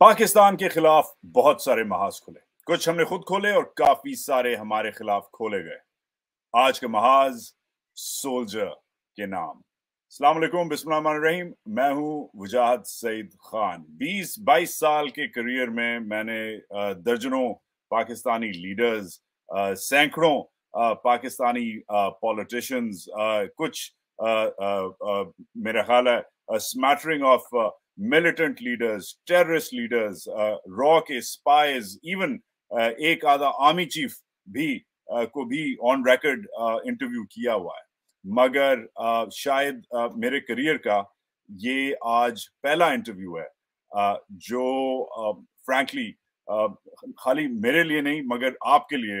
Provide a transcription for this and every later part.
पाकिस्तान के खिलाफ बहुत सारे महाज खुले कुछ हमने खुद खोले और काफी सारे हमारे खिलाफ खोले गए आज के महाज सोल्जर के नाम सलामकुम बिस्मिल रहीम मैं हूं वजाहत सईद खान 20-22 साल के करियर में मैंने दर्जनों पाकिस्तानी लीडर्स सैकड़ों पाकिस्तानी पॉलिटिशियंस कुछ मेरा ख्याल है smattering of militant leaders, terrorist leaders, रॉ के स्पाइज इवन एक आधा आर्मी चीफ भी uh, को भी ऑन रेकर्ड इंटरव्यू किया हुआ है मगर uh, शायद uh, मेरे करियर का ये आज पहला इंटरव्यू है जो फ्रैंकली खाली मेरे लिए नहीं मगर आपके लिए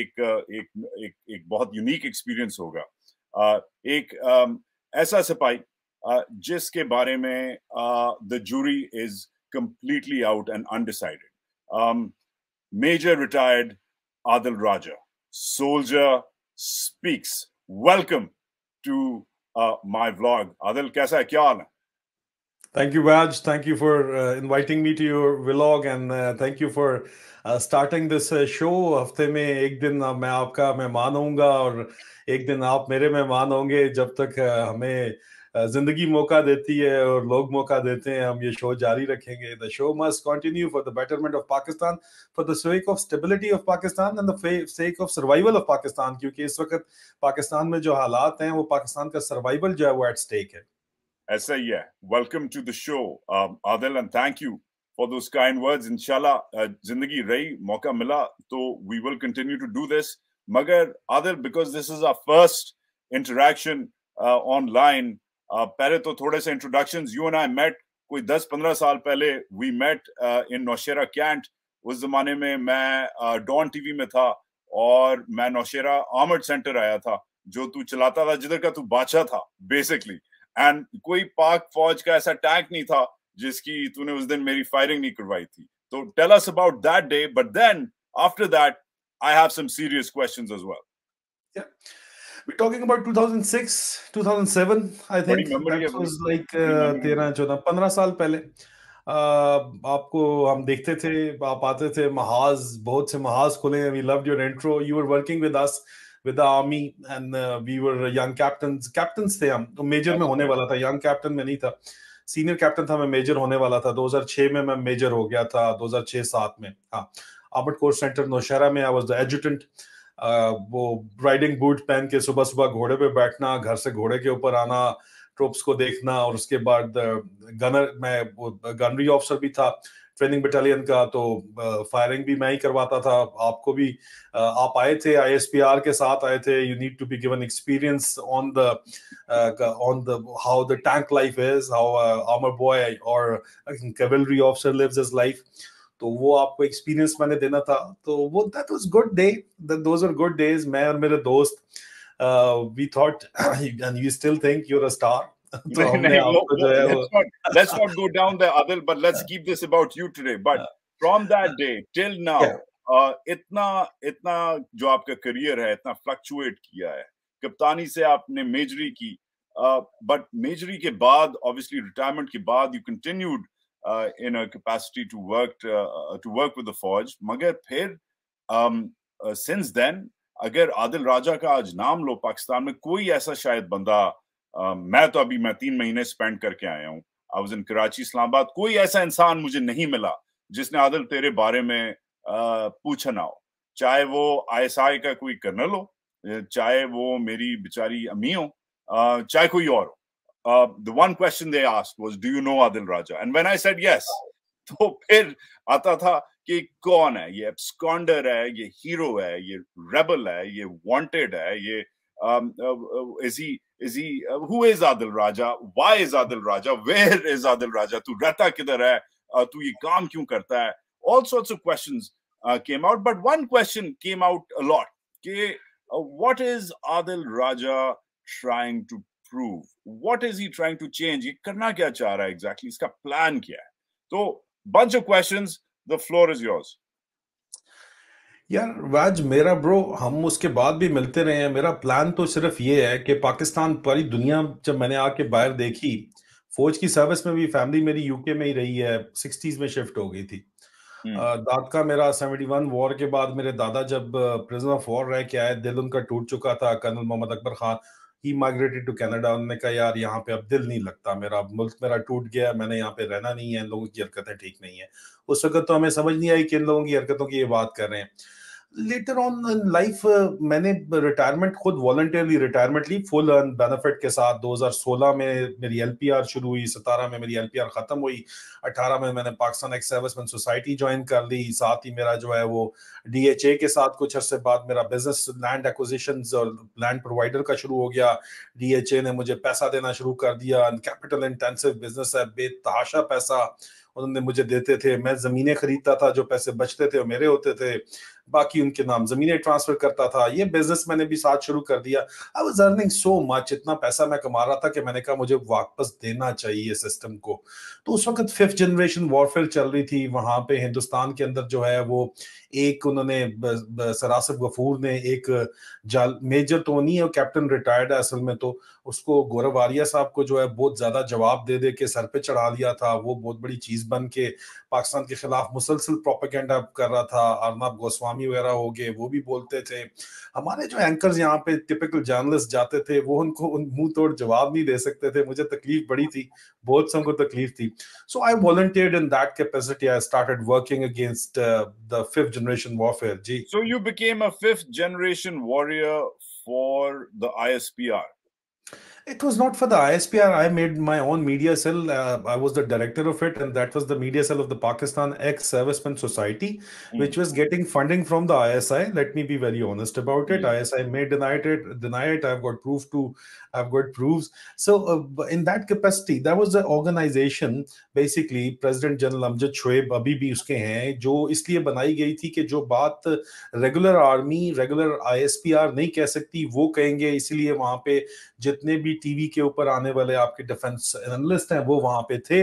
एक एक एक, एक बहुत यूनिक एक्सपीरियंस होगा एक um, ऐसा सिपाही जिसके बारे में the jury is completely out and undecided major retired Adil Raja soldier speaks welcome to my vlog Adil कैसा है क्या हाल है Thank you, Vaj. Thank you for uh, inviting me to your vlog and uh, thank you for uh, uh हफ्ते में एक दिन मैं आपका मेहमान होऊंगा और एक दिन आप मेरे मेहमान होंगे जब तक uh, हमें जिंदगी मौका देती है और लोग मौका देते हैं हम ये शो जारी रखेंगे the show must continue for the betterment of Pakistan for the sake of stability of Pakistan and the sake of survival of Pakistan क्योंकि इस वक्त पाकिस्तान में जो हालात हैं वो पाकिस्तान का सर्वाइवल जो है वो एट स्टेक है ऐसा ही है welcome to the show Adil and thank you for those kind words इंशाल्लाह जिंदगी रही मौका मिला तो we will continue to do this मगर Adil because this is our first interaction online uh, Uh, पहले तो थोड़े से introduction you and I met कोई दस पंद्रह साल पहले we met in Nowshera cantt उस जमाने में मैं डॉन uh, टीवी में था और मैं नौशेरा आर्मड सेंटर आया था जो तू चलाता था जिधर का तू बादशाह था बेसिकली एंड कोई पाक फौज का ऐसा टैंक नहीं था जिसकी तूने उस दिन मेरी फायरिंग नहीं करवाई थी तो tell us about that day but then after that I have some serious questions as well We're talking about 2006, 2007. I think that was like uh, तेरह चौदह पंद्रह साल पहले uh, आपको हम देखते थे आप आते थे महाज बहुत से महाज खुले we loved your intro you were working with us with army and we were young captain captain थे हम तो मेजर में होने वाला था यंग कैप्टन में नहीं था सीनियर कैप्टन था मैं मेजर होने वाला था 2006 में मैं मेजर हो गया था 2006-7 में हाँ आबट कोर्स सेंटर नौशहरा में आई वाज द एजुटेंट वो राइडिंग बूट पहन के सुबह सुबह घोड़े पे बैठना घर से घोड़े के ऊपर आना ट्रोप्स को देखना और उसके बाद गनर मैं गनरी ऑफिसर भी था ट्रेनिंग बटालियन का तो फायरिंग भी मैं ही करवाता था आपको भी आप आए थे आईएसपीआर के साथ आए थे you need to be given experience on the on the how the tank life is how armour boy और cavalry officer lives is life तो वो आपको एक्सपीरियंस मैंने देना था तो वो that was good day those are good days मैं और मेरे दोस्त we thought and you still think you are a star तो हमने आपको जो है वो let's not go down the other but let's keep this about you today but from that day till now इतना इतना जो आपका करियर है इतना फ्लक्चुएट किया है कप्तानी से आपने मेजरी की बट uh, मेजरी के बाद ऑब्वियसली रिटायरमेंट के बाद you continued in uh, a capacity to work uh, uh, to work with the forge मगर फिर सिंस देन अगर आदिल राजा का आज नाम लो पाकिस्तान में कोई ऐसा शायद बंदा मैं तो अभी मैं तीन महीने स्पेंड करके आया हूँ I was in Karachi Islamabad कोई ऐसा इंसान मुझे नहीं मिला जिसने आदिल तेरे बारे में पूछा ना हो चाहे वो आईएसआई का कोई कर्नल हो चाहे वो मेरी बेचारी अम्मी हो चाहे कोई और हो Uh, the one question they asked was, "Do you know Adil Raja?" And when I said yes, तो फिर आता था कि कौन है ये एब्सकॉन्डर है ये हीरो है ये रेबल है ये वांटेड है ये um, uh, is he is he uh, who is Adil Raja? Why is Adil Raja? Where is Adil Raja? तू रहता किधर है? Uh, तू ये काम क्यों करता है? All sorts of questions uh, came out, but one question came out a lot. कि uh, what is Adil Raja trying to prove? What is he trying to change? ये करना क्या चाह रहा है exactly? इसका प्लान क्या है? तो bunch of question the floor is yours यार वाज मेरा ब्रो हम उसके बाद भी मिलते रहे हैं मेरा प्लान तो सिर्फ ये है कि पाकिस्तान पूरी दुनिया जब मैंने आके बाहर देखी फौज की सर्विस में भी फैमिली मेरी यूके में ही रही है सिक्सटीज में शिफ्ट हो गई थी हम्म। दाद का मेरा सेवेंटी वन वॉर के बाद मेरे दादा जब प्रिजन ऑफ वॉर रह के आए दिल उनका टूट चुका था colonel Mohammad Akbar Khan he migrated to Canada उन्होंने कहा यार यहाँ पे अब दिल नहीं लगता मेरा मुल्क मेरा टूट गया मैंने यहाँ पे रहना नहीं है इन लोगों की हरकतें ठीक नहीं है उस वक्त तो हमें समझ नहीं आई कि इन लोगों की हरकतों की ये बात कर रहे हैं लेटर ऑन लाइफ मैंने रिटायरमेंट खुद वॉलंटियरली रिटायरमेंट ली फुल अर्न बेनिफिट के साथ 2016 में मेरी एलपीआर शुरू हुई 17 में मेरी एलपीआर खत्म हुई 18 में मैंने Pakistan ex serviceman society join कर ली साथ ही मेरा जो है वो डीएचए के साथ कुछ अर्से बाद मेरा बिजनेस लैंड एक्विजिशन और लैंड प्रोवाइडर का शुरू हो गया डी ने मुझे पैसा देना शुरू कर दिया कैपिटल इंटेंसिव बिजनेस है बेतहाशा पैसा उन्होंने मुझे देते थे मैं ज़मीनें खरीदता था जो पैसे बचते थे वो मेरे होते थे बाकी उनके नाम जमीनें ट्रांसफर करता था ये बिजनेस मैंने भी साथ शुरू कर दिया I was earning so much इतना पैसा मैं कमा रहा था कि मैंने कहा मुझे वापस देना चाहिए सिस्टम को तो उस वक्त फिफ्थ जनरेशन वॉरफेयर चल रही थी वहां पे हिंदुस्तान के अंदर जो है वो एक उन्होंने सरासफ गफूर ने एक जाल मेजर तो नहीं है कैप्टन रिटायर्ड है असल में तो उसको गौरव आर्या साहब को जो है बहुत ज्यादा जवाब दे दे के सर पे चढ़ा लिया था वो बहुत बड़ी चीज बन के पाकिस्तान के खिलाफ मुसलसल प्रोपेगेंडा कर रहा था अर्नब गोस्वामी वगैरह हो गए वो भी बोलते थे हमारे जो एंकर यहाँ पे टिपिकल जर्नलिस्ट जाते थे वो उनको उन मुंह तोड़ जवाब नहीं दे सकते थे मुझे तकलीफ बड़ी थी बहुत सबको उनको तकलीफ थी so I volunteered in that capacity I started working against the fifth generation warfare. Gee. So you became a fifth generation warrior for the ISPR. It was not for the ISPR. I made my own media cell. Uh, I was the director of it, and that was the media cell of the Pakistan Ex Servicemen Society, mm. which was getting funding from the ISI. Let me be very honest about it. Mm. ISI may deny it, deny it. I've got proof to I've got proofs. So uh, in that capacity, that was the organization basically president general Amjad Shoaib अभी भी उसके हैं जो इसलिए बनाई गई थी कि जो बात रेगुलर आर्मी रेगुलर आईएसपीआर नहीं कह सकती वो कहेंगे इसलिए वहाँ पे जितने भी टीवी के ऊपर आने वाले आपके डिफेंस एनालिस्ट हैं वो वहाँ पे थे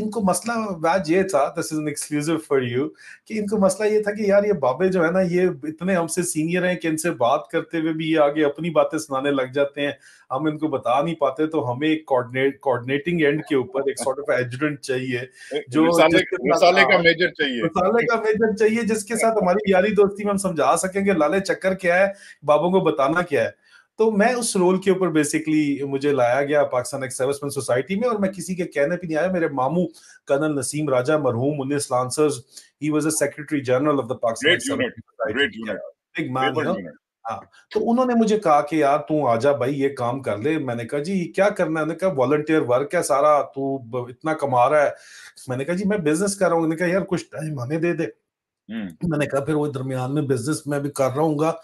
इनको मसला बात ये था this is an exclusive for you कि इनको मसला ये था कि यार ये बाबे जो है ना ये इतने हमसे सीनियर हैं कि इनसे बात करते हुए भी ये आगे अपनी बातें सुनाने लग जाते हैं हम इनको बता नहीं पाते तो हमें एक कोऑर्डिनेट कोऑर्डिनेटिंग एंड के ऊपर एक सॉर्ट ऑफ एजेंट चाहिए जो मिसाले, मिसाले का मेजर चाहिए मिसाले का मेजर चाहिए जिसके साथ हमारी यारी दोस्ती में हम समझा सकेंगे लाले चक्कर क्या है बाबों को बताना क्या है तो मैं उस रोल के ऊपर बेसिकली मुझे लाया गया पाकिस्तान एक सर्विसमैन सोसाइटी में और मैं किसी के कहने पे नहीं आया मेरे मामू कर्नल नसीम राजा मरहूम उन्नीस lancers he was a secretary general of the Pakistan big man हाँ तो उन्होंने मुझे कहा कि यार तू आजा भाई ये काम कर ले मैंने कहा जी क्या करना है कहा वॉल्टियर वर्क है सारा तू इतना कमा रहा है मैंने कहा जी मैं बिजनेस कर रहा हूँ कहा यार कुछ टाइम हमें दे दे हम्म। मैंने कहा फिर वो दरमियान में बिजनेस में भी कर रहा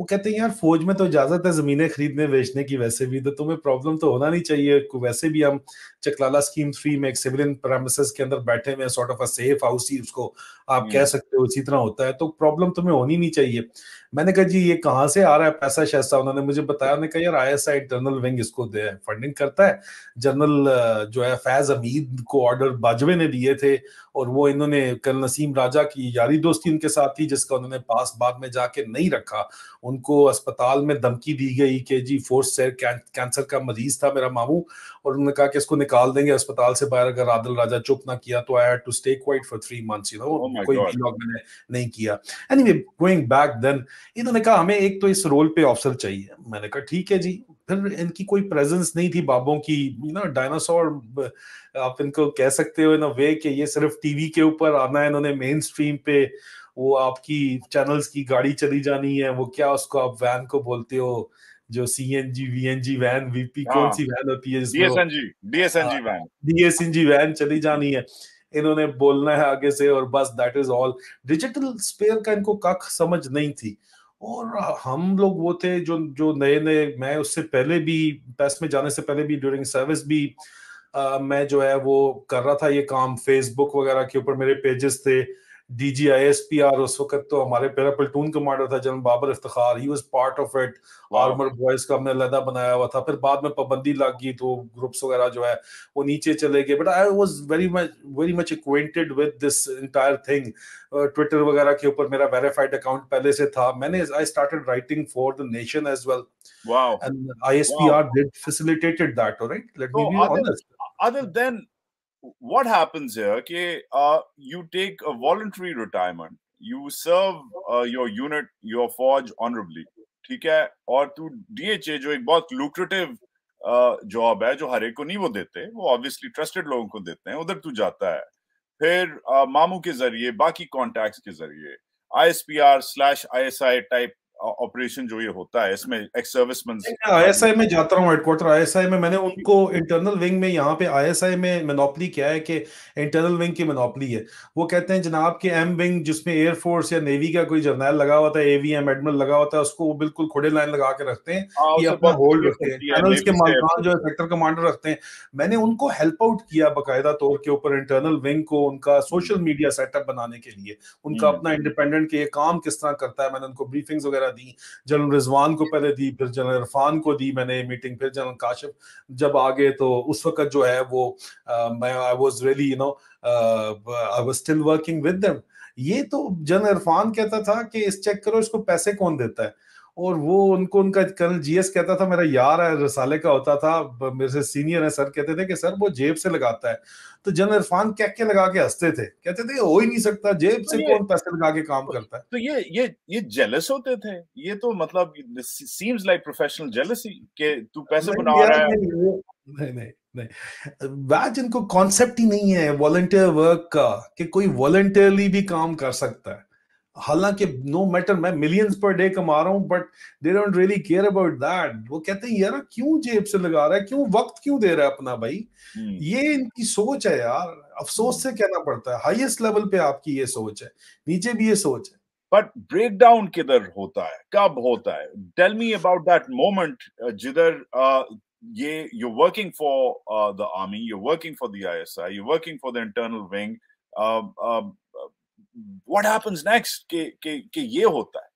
वो कहते हैं यार फौज में तो इजाजत है जमीनें खरीदने बेचने की वैसे भी तो तुम्हें प्रॉब्लम तो होना नहीं चाहिए वैसे भी हम चकलाला स्कीम थ्री में एक सिविल के अंदर बैठे हुए sort of a safe house ही उसको आप कह हम्म। सकते हो इसी तरह होता है तो प्रॉब्लम तुम्हें होनी नहीं चाहिए मैंने कहा जी ये कहाँ से आ रहा है पैसा शैसा उन्होंने मुझे बताया उन्होंने कहा यार आई जनरल विंग इसको दे फंडिंग करता है जनरल जो है फैज अमीद को ऑर्डर बाजवे ने दिए थे और वो इन्होंने कल नसीम राजा की यारी दोस्ती उनके साथ थी जिसका उन्होंने पास बाद में जाके नहीं रखा उनको अस्पताल में धमकी दी गई कि जी फोर्स से कैंसर का मरीज था मेरा मामू और उन्होंने कहा कि इसको निकाल देंगे अस्पताल से बाहर अगर आदल राजा चुप ना किया तो I had to stay quiet for three months you know कोई ब्लॉग मैंने नहीं किया anyway going back then इन्होंने कहा हमें एक तो इस रोल पे ऑफिसर चाहिए मैंने कहा ठीक है जी फिर इनकी कोई प्रेजेंस नहीं थी बाबों की यू नो डायनासोर आप इनको कह सकते हो इन अ वे कि ये सिर्फ टीवी के ऊपर आना है इन्होंने मेन स्ट्रीम पे वो आपकी चैनल्स की गाड़ी चली जानी है वो क्या उसको आप वैन को बोलते हो जो हाँ। C N G V N G van VP कौन सी वैन होती है DSNG DSNG van DSNG van चली जानी है इन्होंने बोलना है आगे से और बस that is all digital sphere का इनको कख समझ नहीं थी और हम लोग वो थे जो जो नए नए मैं उससे पहले भी पैस में जाने से पहले भी ड्यूरिंग सर्विस भी आ, uh, मैं जो है वो कर रहा था ये काम फेसबुक वगैरह के ऊपर मेरे पेजेस थे D G I S P R उस वक्त तो हमारे पहला प्लेटून कमांडर था general Babar Iftikhar he was part of it armour boys का हमने अलहदा बनाया हुआ था फिर बाद में पाबंदी लग गई तो ग्रुप्स वगैरह जो है वो नीचे चले गए but I was very much very much acquainted with this entire thing Twitter वगैरह के ऊपर मेरा वेरीफाइड अकाउंट पहले से था मैंने I started writing for the nation as well and I S P R did facilitated that right let me be honest other than what happens here? Okay, uh, you take a voluntary retirement. You serve uh, your unit, your forge honorably. ठीक है और तू DHA जो एक बहुत lucrative job uh, है जो हर एक को नहीं वो देते वो ऑब्वियसली ट्रस्टेड लोगों को देते हैं उधर तू जाता है फिर uh, मामू के जरिए बाकी कॉन्टैक्ट्स के जरिए R slash I type operation जो ये होता है इसमें एक्स सर्विसमैन आईएसआई में जाता हूँ हेडक्वार्टर आईएसआई में मैंने उनको इंटरनल विंग में यहाँ पे आईएसआई में मेनोपली क्या है कि इंटरनल विंग की मेनोपली है वो कहते हैं जनाब के एम विंग जिसमें एयरफोर्स या नेवी का कोई जर्नल लगा हुआ था एवीएम एडमिरल लगा हुआ था उसको वो बिल्कुल खोड़े लाइन लगा के रखते हैं ये हाँ, अपना होल्ड रखते हैं के मालकान जो सेक्टर कमांडर रखते हैं मैंने उनको हेल्प आउट किया बाकायदा तौर के ऊपर इंटरनल विंग को उनका सोशल मीडिया सेटअप बनाने के लिए उनका हम्म। अपना इंडिपेंडेंट के ये काम किस तरह करता है मैंने उनको ब्रीफिंग्स वगैरह दी जनरल रिजवान को पहले दी फिर जनरल इरफान को दी मैंने मीटिंग फिर जनरल काशिफ जब आ गए तो उस वक्त जो है वो मैं I was really you know I was still working with them ये तो जनरल इरफान कहता था कि इस चेक करो इसको पैसे कौन देता है और वो उनको उनका कर्नल जीएस कहता था मेरा यार है रसाले का होता था मेरे से सीनियर है सर कहते थे कि सर वो जेब से लगाता है तो जनरल इरफान क्या क्या लगा के हंसते थे कहते थे हो ही नहीं सकता जेब से कौन पैसे लगा के काम तो करता है तो ये ये ये जेलस होते थे ये तो मतलब सीम्स लाइक प्रोफेशनल जेलसी के तू पैसे बना रहा है नहीं नहीं नहीं इनको कॉन्सेप्ट ही नहीं है वॉलंटियर वर्क का कि कोई वॉलंटियरली भी काम कर सकता है हालांकि नो मैटर मैं मिलियंस पर डे कमा रहा हूं but they don't really care about that वो कहते हैं यार क्यों जेब से लगा रहा है क्यों वक्त क्यों दे रहा है अपना भाई hmm. ये इनकी सोच है यार अफसोस से कहना पड़ता है हाईएस्ट लेवल पे आपकी ये सोच है नीचे भी ये सोच है बट ब्रेक डाउन किधर होता है कब होता है tell me about that moment जिधर uh, ये you working for the army you working for the ISI you working for the internal wing what happens next के के के ये होता है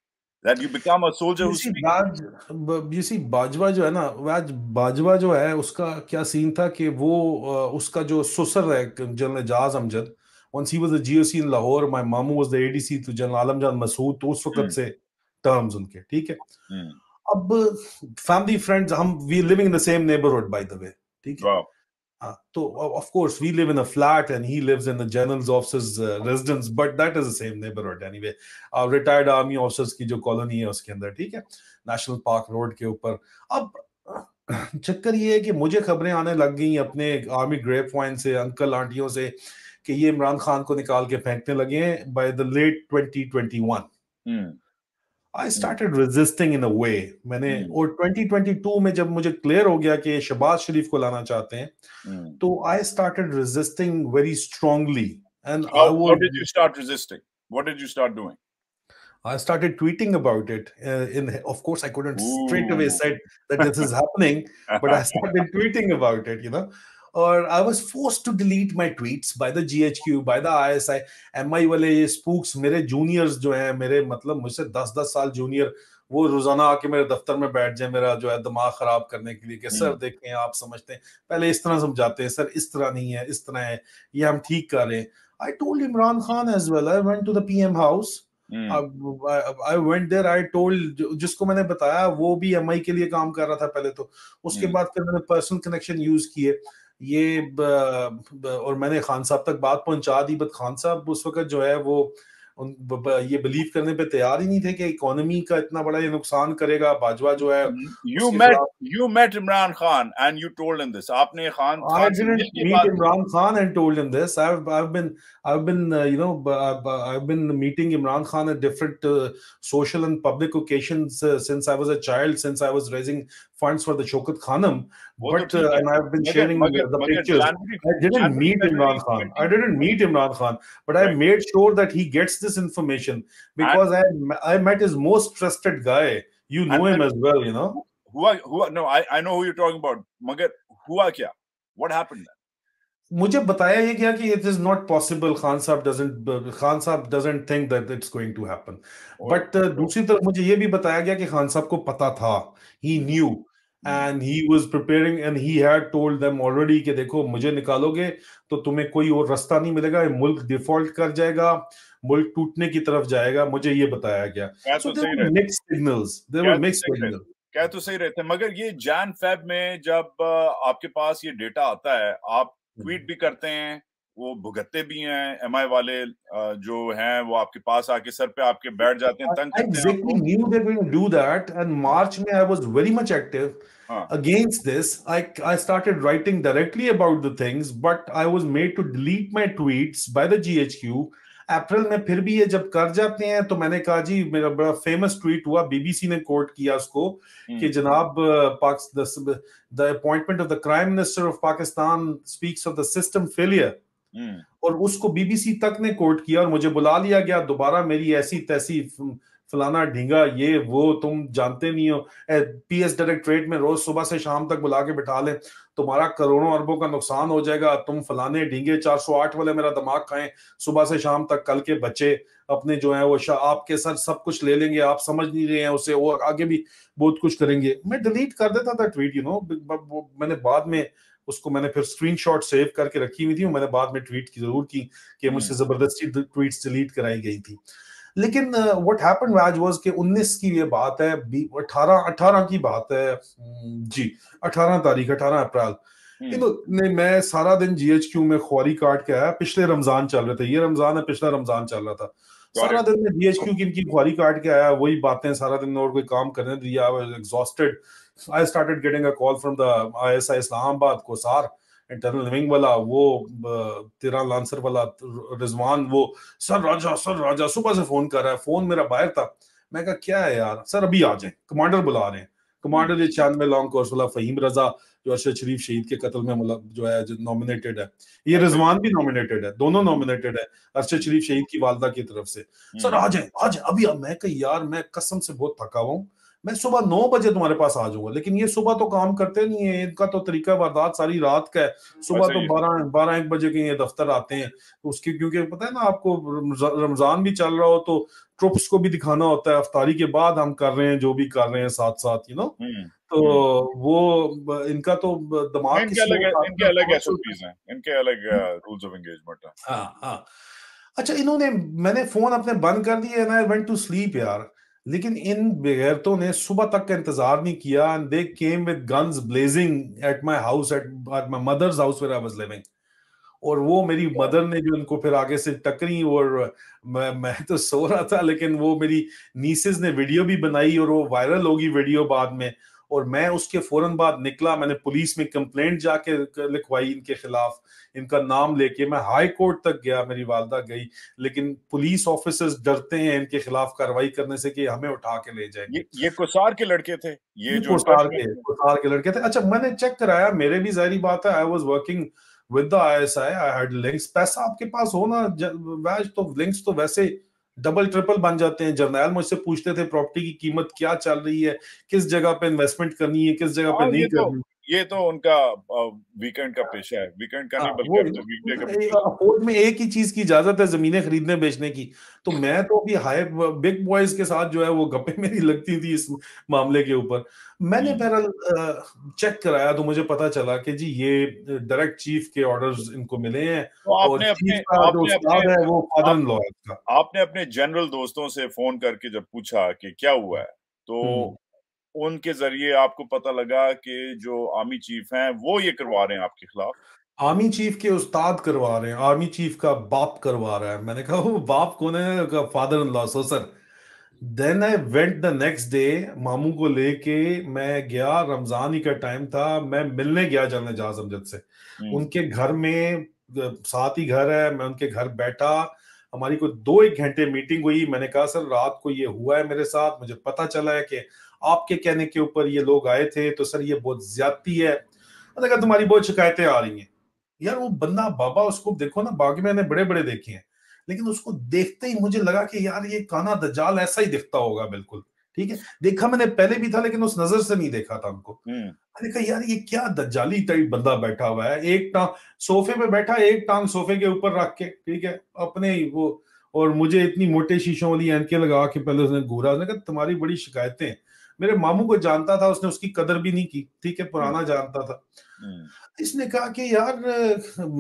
that you become a soldier you see, Baj, you see Bajwa जो है ना आज बाजवा जो है उसका क्या सीन था कि वो उसका जो सुसर है जनरल जाज Amjad once he was a GOC in Lahore my मामू was the ADC to general Alam Jan Masood तो उस वक्त hmm. से टर्म्स उनके ठीक है hmm. अब फैमिली फ्रेंड्स हम we living in the same neighbourhood by the way ठीक है Uh, तो of course we live in a flat and he lives in the general officers residence but that is the same neighbourhood anyway retired army officers की जो colony है उसके अंदर ठीक है नेशनल पार्क रोड के ऊपर अब uh, चक्कर ये है कि मुझे खबरें आने लग गई अपने आर्मी ग्रेप पॉइंट से अंकल आंटियों से कि ये इमरान खान को निकाल के फेंकने लगे हैं by the late 2021 twenty hmm. I start resisting in a way मैंने और 2022 में जब मुझे क्लियर हो गया कि शहबाज शरीफ को लाना चाहते हैं तो I start resisting very strongly and I what did you start resisting what did you start doing I started tweeting about it. Uh, in of course, I couldn't Ooh. straight away said that this is happening, but I started tweeting about it. You know, और I was force to delete my tweet by the G H Q by the I S I M I वाले ये Spooks मेरे juniors जो है मेरे मतलब मुझसे दस दस साल जूनियर वो रोजाना आके मेरे दफ्तर में बैठ जाए मेरा जो है दिमाग खराब करने के लिए कि सर हम्म। देखें आप समझते हैं पहले इस तरह समझाते हैं सर इस तरह नहीं है इस तरह है ये हम ठीक कर रहे हैं I told Imran Khan as well I went to the M house I went there I told जिसको मैंने बताया वो भी एम के लिए काम कर रहा था पहले तो उसके हम्म। बाद फिर मैंने पर्सनल कनेक्शन यूज किए ये ब, ब, और मैंने खान साहब तक बात पहुंचा दी बट खान साहब उस वक्त जो है वो उन ब, ब, ये बिलीव करने पे तैयार ही नहीं थे कि इकोनॉमी का इतना बड़ा ये नुकसान करेगा बाजवा जो है you met you met Imran Khan and you told in this आपने Khan I didn't meet Imran Khan and told in this I have been I have been you know I have been meeting Imran Khan at different social and public occasions since I was a child since I was raising funds for the Shaukat Khanum But uh, and I've been sharing mager, the Magar, pictures. I didn't meet Imran Khan. I didn't meet Imran Khan, but right. I made sure that he gets this information because and, I I met his most trusted guy. You know him as well, you know. Who are, who are, no, I, I know who you're talking about. Magar, who are kya? What happened then? मुझे बताया ये क्या कि it is not possible Khan sahib doesn't Khan sahib doesn't think that it's going to happen but दूसरी तरफ मुझे ये भी बताया गया कि खान साहब को पता था he knew and he was preparing and he had told them already कि देखो मुझे निकालोगे तो तुम्हें कोई और रास्ता नहीं मिलेगा मुल्क डिफॉल्ट कर जाएगा मुल्क टूटने की तरफ जाएगा मुझे ये बताया गया कह तो, तो, तो सही रहते हैं मगर ये जैन फैब में जब आपके पास ये डेटा आता है आप ट्वीट हम्म। भी करते हैं वो भुगतते भी हैं एम वाले जो हैं वो आपके पास आके सर पे आपके बैठ जाते हैं तंग में अप्रैल हाँ। में फिर भी ये जब कर जाते हैं तो मैंने कहा जी मेरा बड़ा फेमस ट्वीट हुआ बीबीसी ने कोर्ट किया उसको हम्म। कि जनाब the appointment of the crime minister of Pakistan speaks of the system failure Hmm. और उसको बीबीसी तक ने कोर्ट किया और मुझे बुला लिया गया दोबारा मेरी ऐसी तैसी फलाना ढींगा ये वो तुम जानते नहीं हो पी एस डायरेक्ट्रेट में रोज सुबह से शाम तक बुला के बिठा ले तुम्हारा करोड़ों अरबों का नुकसान हो जाएगा तुम फलाने ढींगे 408 वाले मेरा दिमाग खाएं सुबह से शाम तक कल के बच्चे अपने जो है वो शाह आपके सर सब कुछ ले लेंगे आप समझ नहीं रहे हैं उसे वो आगे भी बहुत कुछ करेंगे मैं डिलीट कर देता था ट्वीट यू नो मैंने बाद में उसको मैंने फिर स्क्रीनशॉट सेव करके रखी हुई थी मैंने बाद में ट्वीट की जरूर की कि मुझसे हम्म। जबरदस्ती ट्वीट डिलीट कराई गई थी लेकिन व्हाट हैपन वैज वॉज के 19 की ये बात है 18 18 की बात है हम्म, जी 18 तारीख 18 अप्रैल इन्होंने हम्म। तो, मैं सारा दिन जी एच क्यू में खुआरी काट के आया पिछले रमजान चल रहे थे ये रमजान है पिछला रमजान चल रहा था सारा दिन में जी एच क्यू की इनकी ख्वारी काट के आया वही बातें सारा दिन और कोई काम करने दिया exhausted I started getting a call from the ISI Islamabad, Kosar, internal living वाला वो तेरा लांसर वाला रिजवान वो सर राजा सर राजा सुबह से फोन कर रहा है फोन मेरा बाहर था मैं कहा क्या है यार सर अभी आ जाए कमांडर बुला रहे हैं कमांडर ये छियानवे लॉन्ग कोर्स वाला फहीम रजा जो अरशद शरीफ शहीद के कत्ल में जो है नॉमिनेटेड है ये रिजवान भी नॉमिनेटेड है दोनों नॉमिनेटेड है अरशद शरीफ शहीद की वालदा की तरफ से सर आ जाए आ जाए अभी मैं कह यार मैं कसम से बहुत थका हुआ मैं सुबह नौ बजे तुम्हारे पास आ जाऊंगा लेकिन ये सुबह तो काम करते नहीं है इनका तो तरीका वारदात सारी रात का है सुबह तो अच्छा, बारह बारह एक बजे के ये दफ्तर आते हैं तो उसकी क्योंकि पता है ना आपको रमजान भी चल रहा हो तो ट्रुप्स को भी दिखाना होता है अफ्तारी के बाद हम कर रहे हैं जो भी कर रहे हैं साथ साथ यू नो तो हम्म। वो इनका तो दिमाग इनके अलग इनके अलग इनके अलग रूल्स ऑफ एंगेजमेंट हाँ हाँ अच्छा इन्होंने मैंने फोन अपने बंद कर दिए ना आई वेंट टू स्लीप यार लेकिन इन बेगैरतों ने सुबह तक का इंतजार नहीं किया and they came with guns blazing at my house at my mother's house where I was living और वो मेरी मदर ने जो इनको फिर आगे से टकरी और मैं, मैं तो सो रहा था लेकिन वो मेरी नीसेस ने वीडियो भी बनाई और वो वायरल होगी वीडियो बाद में और मैं उसके फौरन बाद निकला मैंने पुलिस में कंप्लेंट जाके लिखवाई इनके खिलाफ इनका नाम लेके मैं हाई कोर्ट तक गया मेरी वालदा गई लेकिन पुलिस ऑफिसर्स डरते हैं इनके खिलाफ कार्रवाई करने से कि हमें उठा के ले जाएंगे ये, ये कुसार के लड़के थे ये जो कुसार के कुसार के लड़के थे अच्छा मैंने चेक कराया मेरे भी जहरी बात है I was working with the I S I I had links पैसा आपके पास होना वैज तो लिंक्स तो वैसे डबल ट्रिपल बन जाते हैं जर्नैल मुझसे पूछते थे प्रॉपर्टी की कीमत क्या चल रही है किस जगह पे इन्वेस्टमेंट करनी है किस जगह पे हाँ, नहीं तो करनी ये तो उनका वीकेंड का पेशा है वीकेंड का नहीं हाँ, बल्कि वीकडे कोर्ट में एक ही चीज की इजाजत है जमीनें खरीदने बेचने की तो मैं तो अभी हाई बिग बॉयज के साथ जो है वो गप्पे मेरी लगती थी इस मामले के ऊपर मैंने हम्म। बहरहाल चेक कराया तो मुझे पता चला कि जी ये डायरेक्ट चीफ के ऑर्डर्स इनको मिले हैं तो आपने अपने आपने अपने है वो फादर लॉ आपने अपने जनरल दोस्तों से फोन करके जब पूछा कि क्या हुआ है तो हम्म। उनके जरिए आपको पता लगा कि जो आर्मी चीफ हैं वो ये करवा रहे हैं आपके खिलाफ आर्मी चीफ के उस्ताद करवा रहे हैं आर्मी चीफ का बाप करवा रहा है मैंने कहा वो बाप कौन है father in law sir then I went the next day मामू को लेके मैं गया रमजान ही का टाइम था मैं मिलने गया जाने जहाज अमजद से हम्म। उनके घर में साथ ही घर है मैं उनके घर बैठा हमारी कोई दो एक घंटे मीटिंग हुई मैंने कहा सर रात को ये हुआ है मेरे साथ मुझे पता चला है कि आपके कहने के ऊपर ये लोग आए थे तो सर ये बहुत ज्यादती है अगर तुम्हारी बहुत शिकायतें आ रही हैं यार वो बंदा बाबा उसको देखो ना बाकी मैंने बड़े बड़े देखे हैं लेकिन उसको देखते ही मुझे लगा कि यार ये काना दजाल ऐसा ही दिखता होगा बिल्कुल ठीक है देखा मैंने पहले भी था लेकिन उस नजर से नहीं देखा था हमको हम्म। मैंने कहा यार ये क्या दजाली टाइप बंदा बैठा हुआ है एक टांग सोफे पे बैठा एक टांग सोफे के ऊपर रख के ठीक है अपने ही वो और मुझे इतनी मोटे शीशों वाली एनके लगा के पहले उसने घूरा उसने कहा तुम्हारी बड़ी शिकायतें मेरे मामू को जानता था उसने उसकी कदर भी नहीं की ठीक है पुराना हम्म। जानता था हम्म। इसने कहा कि यार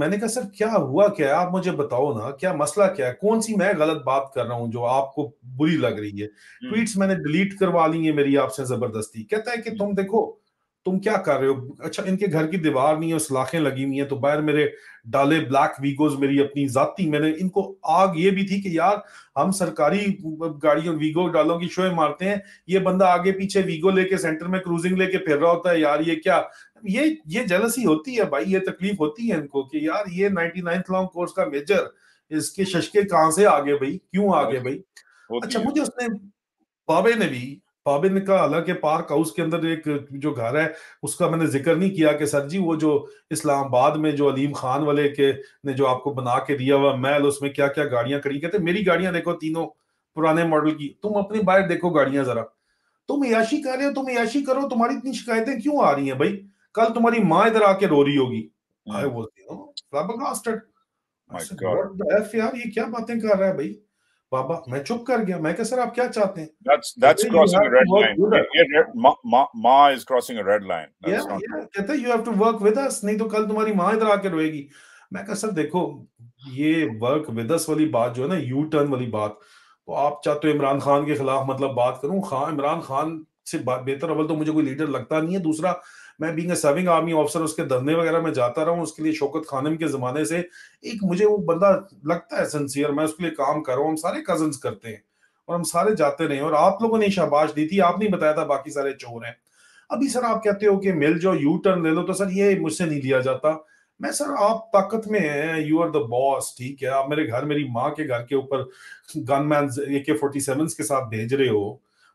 मैंने कहा सर क्या हुआ क्या आप मुझे बताओ ना क्या मसला क्या है कौन सी मैं गलत बात कर रहा हूँ जो आपको बुरी लग रही है हम्म। ट्वीट्स मैंने डिलीट करवा ली है मेरी आपसे जबरदस्ती कहता है कि तुम देखो तुम क्या कर रहे हो अच्छा इनके घर की दीवार नहीं है सलाखें लगी हुई हैं तो बाहर मेरे डाले ब्लैक वीगोज मेरी अपनी जाति मैंने इनको आग ये भी थी कि यार हम सरकारी गाड़ियों वीगो डालों की शोए मारते हैं ये बंदा आगे पीछे वीगो लेके सेंटर में क्रूजिंग लेके फिर रहा होता है यार ये क्या ये ये जलसी होती है भाई ये तकलीफ होती है इनको कि यार ये नाइनटी नाइन्थ लॉन्ग कोर्स का मेजर इसके शशके कहाँ से आगे भाई क्यों आगे भाई अच्छा मुझे उसने बाबे ने भी ने कहा हालांकि पार्क हाउस के अंदर एक जो घर है उसका मैंने जिक्र नहीं किया कि सर जी वो जो इस्लामाबाद में जो अलीम खान वाले के ने जो आपको बना के दिया हुआ महल उसमें क्या क्या गाड़ियां खड़ी कहते मेरी गाड़ियां देखो तीनों पुराने मॉडल की तुम अपनी बाहर देखो गाड़ियां जरा तुम याशी कर रहे हो तुम याशी करो तुम्हारी इतनी शिकायतें क्यों आ रही है भाई कल तुम्हारी माँ इधर आके रो रही होगी बोलती हम्म। तो हूँ यार ये क्या बातें कर रहा है भाई बाबा मैं चुप कर गया मैं सर आप क्या चाहते हैं that's that's crossing a red line yeah, नहीं तो कल तुम्हारी माँ इधर आके रोएगी मैं कह सर देखो ये वर्क विद अस वाली बात जो है ना यू टर्न वाली बात तो आप चाहते हो इमरान खान के खिलाफ मतलब बात करूं खान इमरान खान से बेहतर अवल तो मुझे कोई लीडर लगता नहीं है दूसरा मैं बींग सर्विंग आर्मी ऑफिसर उसके धरने वगैरह में जाता रहा हूँ उसके लिए शौकत खानम के ज़माने से एक मुझे वो बंदा लगता है सिंसियर मैं उसके लिए काम कर रहा हूँ हम सारे कजन करते हैं और हम सारे जाते रहे और आप लोगों ने शाबाश दी थी आपने बताया था बाकी सारे चोर हैं अभी सर आप कहते हो कि मिल जाओ यू टर्न ले लो तो सर ये मुझसे नहीं लिया जाता मैं सर आप ताकत में है यू आर द बॉस ठीक है आप मेरे घर मेरी माँ के घर के ऊपर गनमैन ए के फोर्टी सेवन के साथ भेज रहे हो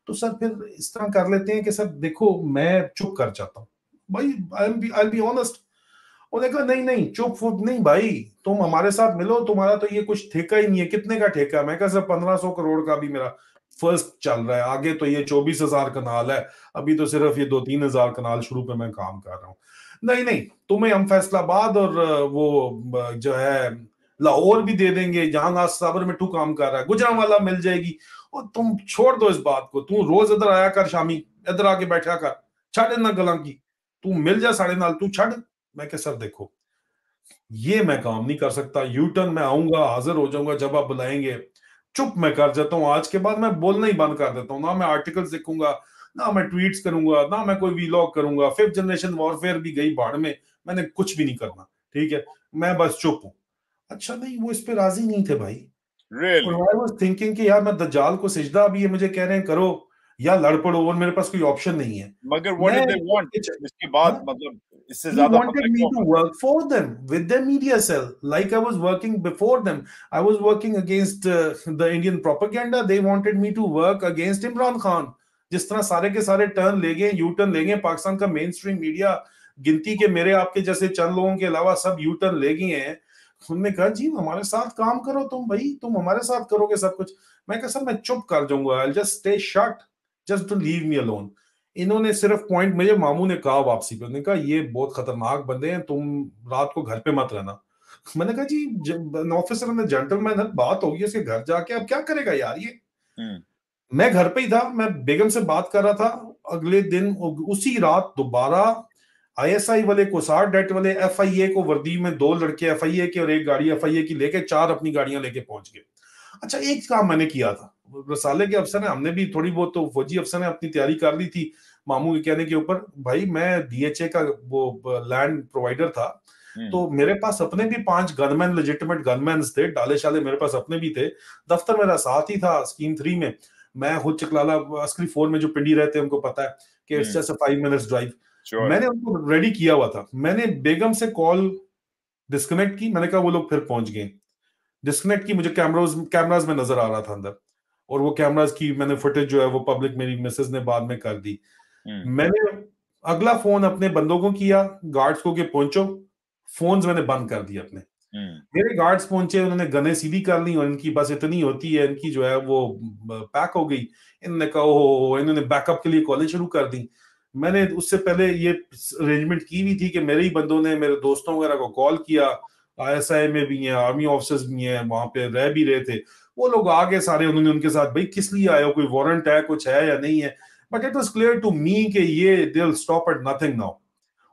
तो सर फिर इस तरह कर लेते हैं कि सर देखो मैं चुप कर जाता हूँ भाई I M I be honest उन्होंने कहा नहीं नहीं चुप फुप नहीं भाई तुम हमारे साथ मिलो तुम्हारा तो ये कुछ ठेका ही नहीं है कितने का ठेका मैं कहा सर पंद्रह सौ करोड़ का भी मेरा फर्स्ट चल रहा है आगे तो ये चौबीस हजार कनाल है अभी तो सिर्फ ये दो तीन हजार कनाल शुरू पे मैं काम कर रहा हूँ नहीं नहीं तुम्हें हम फैसलाबाद और वो जो है लाहौर भी दे देंगे जहां साबर मिठू काम कर रहा है गुजरा वाला मिल जाएगी और तुम छोड़ दो इस बात को तू रोज इधर आया कर शामी इधर आके बैठा कर छा देना गला की तू मिल जा साढ़े नाल तू ਛੱਡ मैं ਕਿਹਾ सर देखो ये मैं काम नहीं कर सकता यू टर्न मैं आऊंगा हाजिर हो जाऊंगा जब आप बुलाएंगे चुप मैं कर जाता हूं आज के बाद मैं बोलना ही बंद कर देता हूं ना मैं आर्टिकल लिखूंगा ना मैं ट्वीट्स करूंगा ना मैं कोई वीलॉग करूंगा फिफ्थ जनरेशन वॉरफेयर भी गई बाढ़ में मैंने कुछ भी नहीं करना ठीक है मैं बस चुप हूं अच्छा नहीं वो इस पर राजी नहीं थे भाई really? थिंकिंग कि यार मैं दजाल को सिजदा अभी ये मुझे कह रहे हैं करो या लड़ पड़ो और मेरे पास कोई ऑप्शन नहीं है मगर Indian they me to work against Imran Khan जिस तरह सारे के सारे टर्न ले गए यू टर्न ले गए पाकिस्तान का मेन स्ट्रीम मीडिया गिनती के मेरे आपके जैसे चंद लोगों के अलावा सब यू टर्न ले गए हैं उनने कहा जी हमारे साथ काम करो तुम भाई तुम हमारे साथ करोगे सब कुछ मैं कह सर मैं चुप कर जाऊंगा I just stay just to leave me alone इन्होंने सिर्फ पॉइंट मेरे मामू ने कहा वापसी पे उन्होंने कहा ये बहुत खतरनाक बंदे हैं तुम रात को घर पे मत रहना मैंने कहा जी ऑफिसर ने जेंटलमैन है बात होगी उसके घर जाके अब क्या करेगा यार ये हम्म। मैं घर पे ही था मैं बेगम से बात कर रहा था अगले दिन उसी रात दोबारा आईएसआई वाले कोसार डेट वाले एफआईए को वर्दी में दो लड़के एफआईए के और एक गाड़ी एफआईए की लेके चार अपनी गाड़ियां लेके पहुंच गए अच्छा एक काम मैंने किया था रसाले के अफसर हैं हमने भी थोड़ी बहुत तो फौजी अफसर ने अपनी तैयारी कर ली थी मामू के कहने के ऊपर भाई मैं डीएचए का वो लैंड प्रोवाइडर था हम्म। तो मेरे पास अपने भी पांच गनमैन लेजिटिमेट गनमैन थे डाले शाले मेरे पास अपने भी थे दफ्तर मेरा साथ ही था स्कीम थ्री में मैं खुद चकलाला अस्क्री फोर में जो पिंडी रहते हैं उनको पता है कि it's just five minutes drive मैंने उनको रेडी किया हुआ था मैंने बेगम से कॉल डिस्कनेक्ट की मैंने कहा वो लोग फिर पहुंच गए डिस्कनेक्ट की मुझे कैमराज कैमराज में नजर आ रहा था अंदर और वो कैमराज की मैंने फुटेज जो है वो पब्लिक मेरी मिसेज ने बाद में कर दी हम्म। मैंने अगला फोन अपने बंदों को किया गार्ड्स को के पहुंचो फोन मैंने बंद कर दिए अपने हम्म। मेरे गार्ड्स पहुंचे उन्होंने गने सीधी कर ली और इनकी बस इतनी होती है इनकी जो है वो पैक हो गई इन्होंने कहा ओ इन्होंने बैकअप के लिए कॉलेज शुरू कर दी मैंने उससे पहले ये अरेंजमेंट की हुई थी कि मेरे ही बंदों ने मेरे दोस्तों वगैरह को कॉल किया आई में भी है आर्मी ऑफिसर्स भी हैं वहां पे रह भी रहे थे वो लोग आ गए सारे उन्होंने उनके साथ भाई किस लिए आए हो कोई वारंट है कुछ है या नहीं है but it was clear to me के ये they stop at nothing now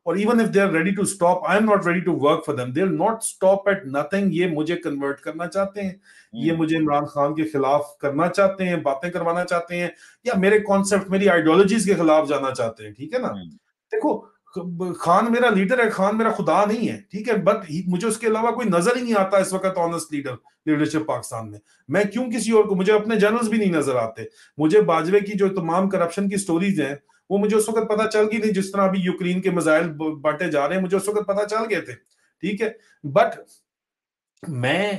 और even if they are ready to stop I am not ready to work for them they are not stop at nothing ये मुझे convert करना चाहते हैं hmm. ये मुझे इमरान खान के खिलाफ करना चाहते हैं बातें करवाना चाहते हैं या मेरे कॉन्सेप्ट मेरी आइडियोलॉजीज के खिलाफ जाना चाहते हैं ठीक है ना hmm. देखो खान मेरा लीडर है खान मेरा खुदा नहीं है ठीक है बट मुझे उसके अलावा कोई नजर ही नहीं आता इस वक्त ऑनस्ट लीडर लीडरशिप पाकिस्तान में मैं क्यों किसी और को मुझे अपने जर्नल्स भी नहीं नजर आते मुझे बाजवे की जो तमाम करप्शन की स्टोरीज हैं वो मुझे उस वक्त पता चल गई नहीं जिस तरह अभी यूक्रेन के मिजाइल बांटे जा रहे हैं मुझे उस वक्त पता चल गए थे ठीक है बट मैं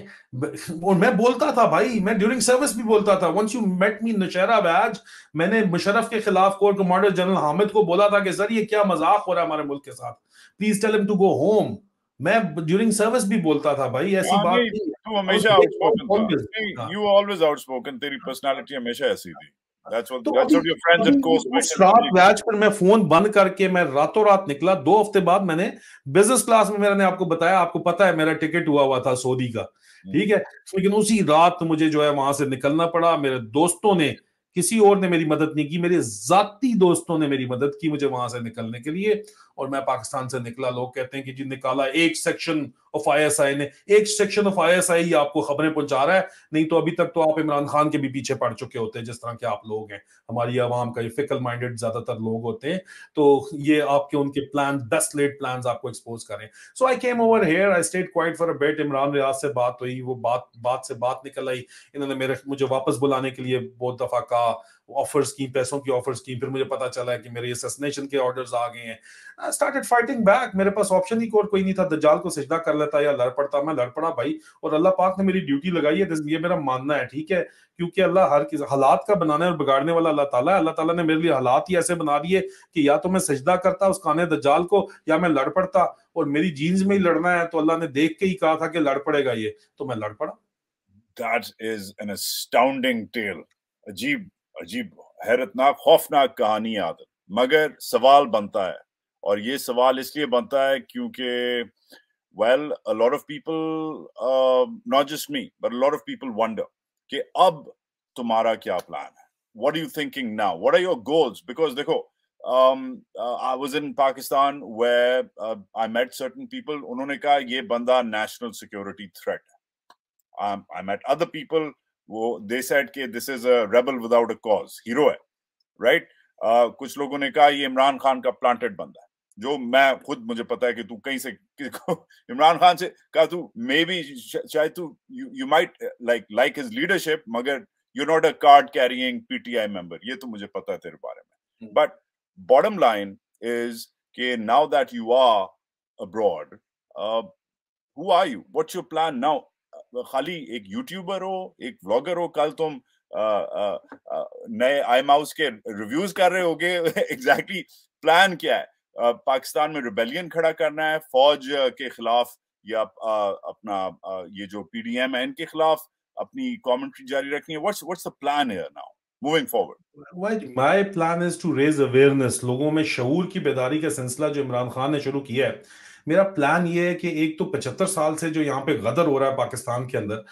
और मैं बोलता था भाई मैं ड्यूरिंग सर्विस भी बोलता था once you met me Nowshera बैज मैंने मुशरफ के खिलाफ कोर कमांडर जनरल हामिद को बोला था कि सर ये क्या मजाक हो रहा है हमारे मुल्क के साथ please tell him to go home मैं ड्यूरिंग सर्विस भी बोलता था भाई ऐसी हाँ बात नहीं तू हमेशा आउटस्पोकन था यू ऑलवेज आउटस्पोकन तेरी पर्सनालिटी हाँ। हमेशा ऐसी थी तो मैं फोन बंद करके मैं रातों रात निकला दो हफ्ते बाद मैंने बिजनेस क्लास में आपको बताया आपको पता है मेरा टिकट हुआ हुआ था सऊदी का hmm. ठीक है लेकिन उसी रात मुझे जो है वहां से निकलना पड़ा मेरे दोस्तों ने किसी और ने मेरी मदद नहीं की मेरे जाती दोस्तों ने मेरी मदद की मुझे वहां से निकलने के लिए और मैं पाकिस्तान से निकला लोग कहते हैं कि जी निकाला एक सेक्शन ऑफ आईएसआई ने एक सेक्शन ऑफ आईएसआई ही आपको खबरें पहुंचा रहा है नहीं तो अभी तक तो आप इमरान खान के भी पीछे पड़ चुके होते हैं जिस तरह के आप लोग हैं हमारी आवाम का ये फिकल माइंडेड ज्यादातर लोग होते हैं तो ये आपके उनके प्लान दस लेट प्लान आपको एक्सपोज करें so I came over here I stayed quiet for a bit Imran Riaz से बात हुई वो बात बात से बात निकल आई इन्होंने मेरे मुझे वापस बुलाने के लिए बहुत दफा का ऑफर स्कीम पैसों की ऑफर स्कीम फिर मुझे पता चला है कि मेरे असैसिनेशन के ऑर्डर्स आ गए हैं स्टार्टेड फाइटिंग बैक मेरे पास ऑप्शन ही और कोई नहीं था दजाल को सजदा कर लेता या लड़ पड़ता मैं लड़ पड़ा भाई और अल्लाह पाक ने मेरी ड्यूटी लगाई है ये मेरा मानना है ठीक है क्योंकि अल्लाह हर किस हालात का बनाने और बिगाड़ने वाला अल्लाह ताला है अल्लाह ताला ने मेरे लिए हालात ही ऐसे बना दिए कि या तो मैं सजदा करता उस काने दजाल को या मैं लड़ पड़ता और मेरी जीन्स में ही लड़ना है तो अल्लाह ने देख के ही कहा था कि लड़ पड़ेगा ये तो मैं लड़ पड़ा That is an astounding tale. अजीब अजीब हैरतनाक खौफनाक कहानी है आदत मगर सवाल बनता है और ये सवाल इसलिए बनता है क्योंकि well a lot of people not just me but lot of people wonder कि अब तुम्हारा क्या प्लान है what are you thinking now what are your goals because देखो um, uh, I was in Pakistan where uh, I met certain people. उन्होंने कहा ये बंदा national security threat. Um, I met other people वो they said के this is a rebel without a cause hero है right right? Uh, कुछ लोगों ने कहा ये इमरान खान का प्लांटेड बंदा है जो मैं खुद मुझे पता है कि तू कहीं से इमरान खान से कहा तू मे बी शायद तू you might like like his leadership मगर you not a card carrying PTI member ये तो मुझे पता है तेरे बारे में बट बॉटम लाइन इज के now that you are abroad who are you what's your plan now खाली एक यूट्यूबर हो एक ब्लॉगर हो कल तुम आ, आ, आ, नए आई माउस के रिव्यूज कर रहे होगे एग्जैक्टली प्लान क्या है आ, पाकिस्तान में रिबेलियन खड़ा करना है फौज के खिलाफ या आ, अपना आ, ये जो पीडीएम है इनके खिलाफ अपनी कमेंट्री जारी रखनी है what's what's the plan here now moving forward my plan is to raise awareness लोगों में शऊर की बेदारी का सिलसिला जो इमरान खान ने शुरू किया है मेरा प्लान ये है कि एक तो पचहत्तर साल से जो यहाँ पे गदर हो रहा है पाकिस्तान के अंदर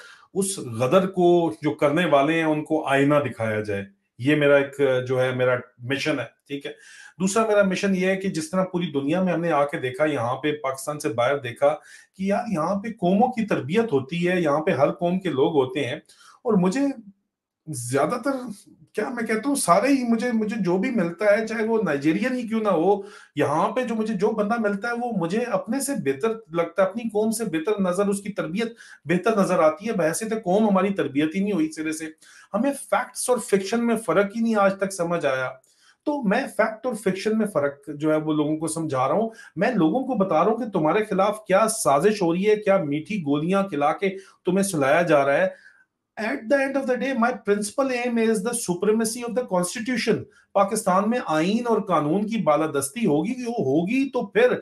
उस गदर को जो करने वाले हैं उनको आईना दिखाया जाए ये मेरा एक जो है मेरा मिशन है ठीक है दूसरा मेरा मिशन ये है कि जिस तरह पूरी दुनिया में हमने आके देखा यहाँ पे पाकिस्तान से बाहर देखा कि यार यहाँ पे कौमों की तरबियत होती है यहाँ पे हर कौम के लोग होते हैं और मुझे ज्यादातर क्या मैं कहता हूँ सारे ही मुझे मुझे जो भी मिलता है चाहे वो नाइजेरियन ही क्यों ना हो यहाँ पे जो मुझे जो बंदा मिलता है वो मुझे अपने से बेहतर लगता है अपनी कौम से बेहतर नजर उसकी तरबियत बेहतर नजर आती है वैसे तो कौम हमारी तरबियत ही नहीं हुई सिरे से हमें फैक्ट्स और फिक्शन में फर्क ही नहीं आज तक समझ आया तो मैं फैक्ट और फिक्शन में फर्क जो है वो लोगों को समझा रहा हूं मैं लोगों को बता रहा हूं कि तुम्हारे खिलाफ क्या साजिश हो रही है क्या मीठी गोलियां खिला के तुम्हें सुलाया जा रहा है at the end of the day my principal aim is the supremacy of the constitution Pakistan में आइन और कानून की बालादस्ती होगी कि वो होगी तो फिर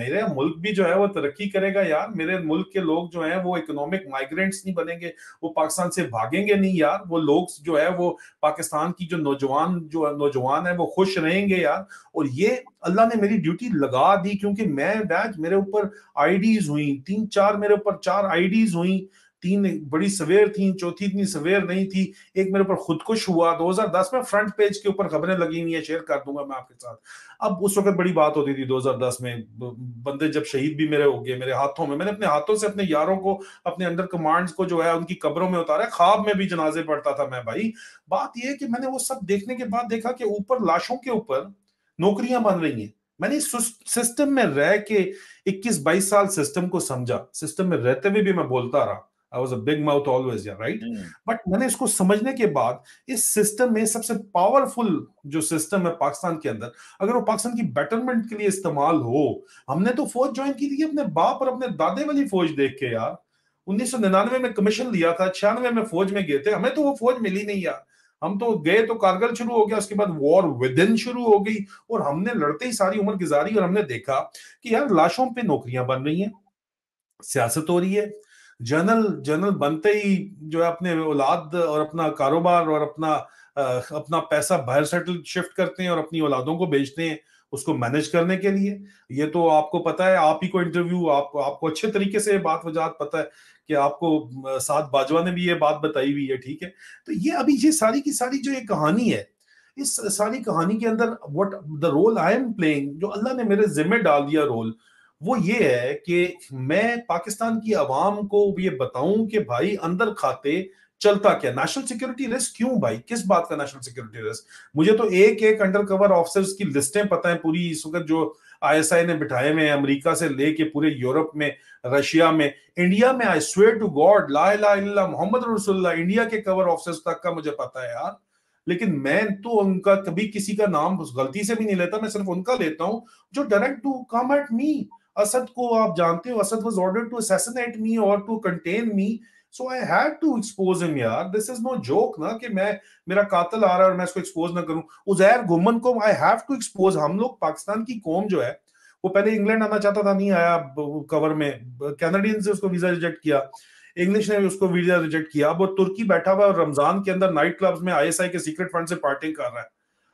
मेरे मुल्क भी जो है वो तरक्की करेगा यार मेरे मुल्क के लोग जो है वो इकोनॉमिक माइग्रेंट्स नहीं बनेंगे वो पाकिस्तान से भागेंगे नहीं यार वो लोग जो है वो पाकिस्तान की जो नौजवान जो नौजवान है वो खुश रहेंगे यार और ये अल्लाह ने मेरी ड्यूटी लगा दी क्योंकि मैं बैच मेरे ऊपर आईडीज हुई तीन चार मेरे ऊपर चार आईडीज हुई तीन बड़ी सवेर थी चौथी इतनी सवेर नहीं थी एक मेरे ऊपर खुदकुश हुआ 2010 में फ्रंट पेज के ऊपर खबरें लगी हुई है शेयर कर दूंगा मैं आपके साथ अब उस वक्त बड़ी बात होती थी 2010 में बंदे जब शहीद भी मेरे हो गए मेरे हाथों में मैंने अपने हाथों से अपने यारों को अपने अंडर कमांड्स को जो है उनकी कब्रों में उतारा ख्वाब में भी जनाजे पड़ता था मैं भाई बात यह कि मैंने वो सब देखने के बाद देखा कि ऊपर लाशों के ऊपर नौकरियां बन रही हैं मैंने सिस्टम में रह के 21-22 साल सिस्टम को समझा सिस्टम में रहते हुए भी मैं बोलता रहा I was a big mouth always right but मैंने इसको समझने के बाद इस सिस्टम में सबसे पावरफुल जो सिस्टम है पाकिस्तान के अंदर अगर वो पाकिस्तान की बेटरमेंट के लिए इस्तेमाल हो हमने तो फौज ज्वाइन की थी अपने बाप और अपने दादे वाली फौज देख के यार उन्नीस सौ में कमीशन लिया था छियानवे में फौज में गए थे हमें तो वो फौज मिली नहीं यार हम तो गए तो कारगर शुरू हो गया उसके बाद वॉर विद इन शुरू हो गई और हमने लड़ते ही सारी उम्र गुजारी और हमने देखा कि यार लाशों पे नौकरियां बन रही हैं सियासत हो रही है जर्नल जर्नल बनते ही जो है अपने औलाद और अपना कारोबार और अपना अपना पैसा बाहर सेटल शिफ्ट करते हैं और अपनी औलादों को बेचते हैं उसको मैनेज करने के लिए ये तो आपको पता है आप ही को इंटरव्यू आप, आपको अच्छे तरीके से बात वजात पता है कि आपको साथ बाजवा ने भी ये बात बताई हुई है ठीक है तो ये अभी ये सारी की सारी जो ये कहानी है इस सारी कहानी के अंदर what the role I am playing जो अल्लाह ने मेरे जिम्मे डाल दिया रोल वो ये है कि मैं पाकिस्तान की आवाम को ये बताऊं कि भाई अंदर खाते चलता क्या नेशनल सिक्योरिटी रिस्क क्यों भाई किस बात का नेशनल सिक्योरिटी रिस्क मुझे तो एक एक अंडर कवर ऑफिसर्स की लिस्टें पता है पूरी इस वक्त जो आईएसआई ने बिठाए हुए हैं अमेरिका से लेके पूरे यूरोप में रशिया में इंडिया में आई स्वेयर टू गॉड ला ला मोहम्मद रसुल्ला इंडिया के कवर ऑफिसर्स तक का मुझे पता है यार लेकिन मैं तो उनका कभी किसी का नाम गलती से भी नहीं लेता मैं सिर्फ उनका लेता हूं जो direct to come at me Asad को आप जानते हो Asad was order to assassinate me और to contain me so I had to expose him यार दिस इज नो जोक ना कि मैं मेरा कातिल आ रहा है और मैं इसको एक्सपोज ना करूं उजैर गुमन को आई हैव टू एक्सपोज हम लोग पाकिस्तान की कौम जो है वो पहले इंग्लैंड आना चाहता था नहीं आया कवर में कैनेडियन से उसको वीजा रिजेक्ट किया इंग्लिश ने भी उसको वीजा रिजेक्ट किया अब तुर्की बैठा हुआ और रमजान के अंदर नाइट क्लब्स में आईएसआई के सीक्रेट फंड से पार्टिंग कर रहा है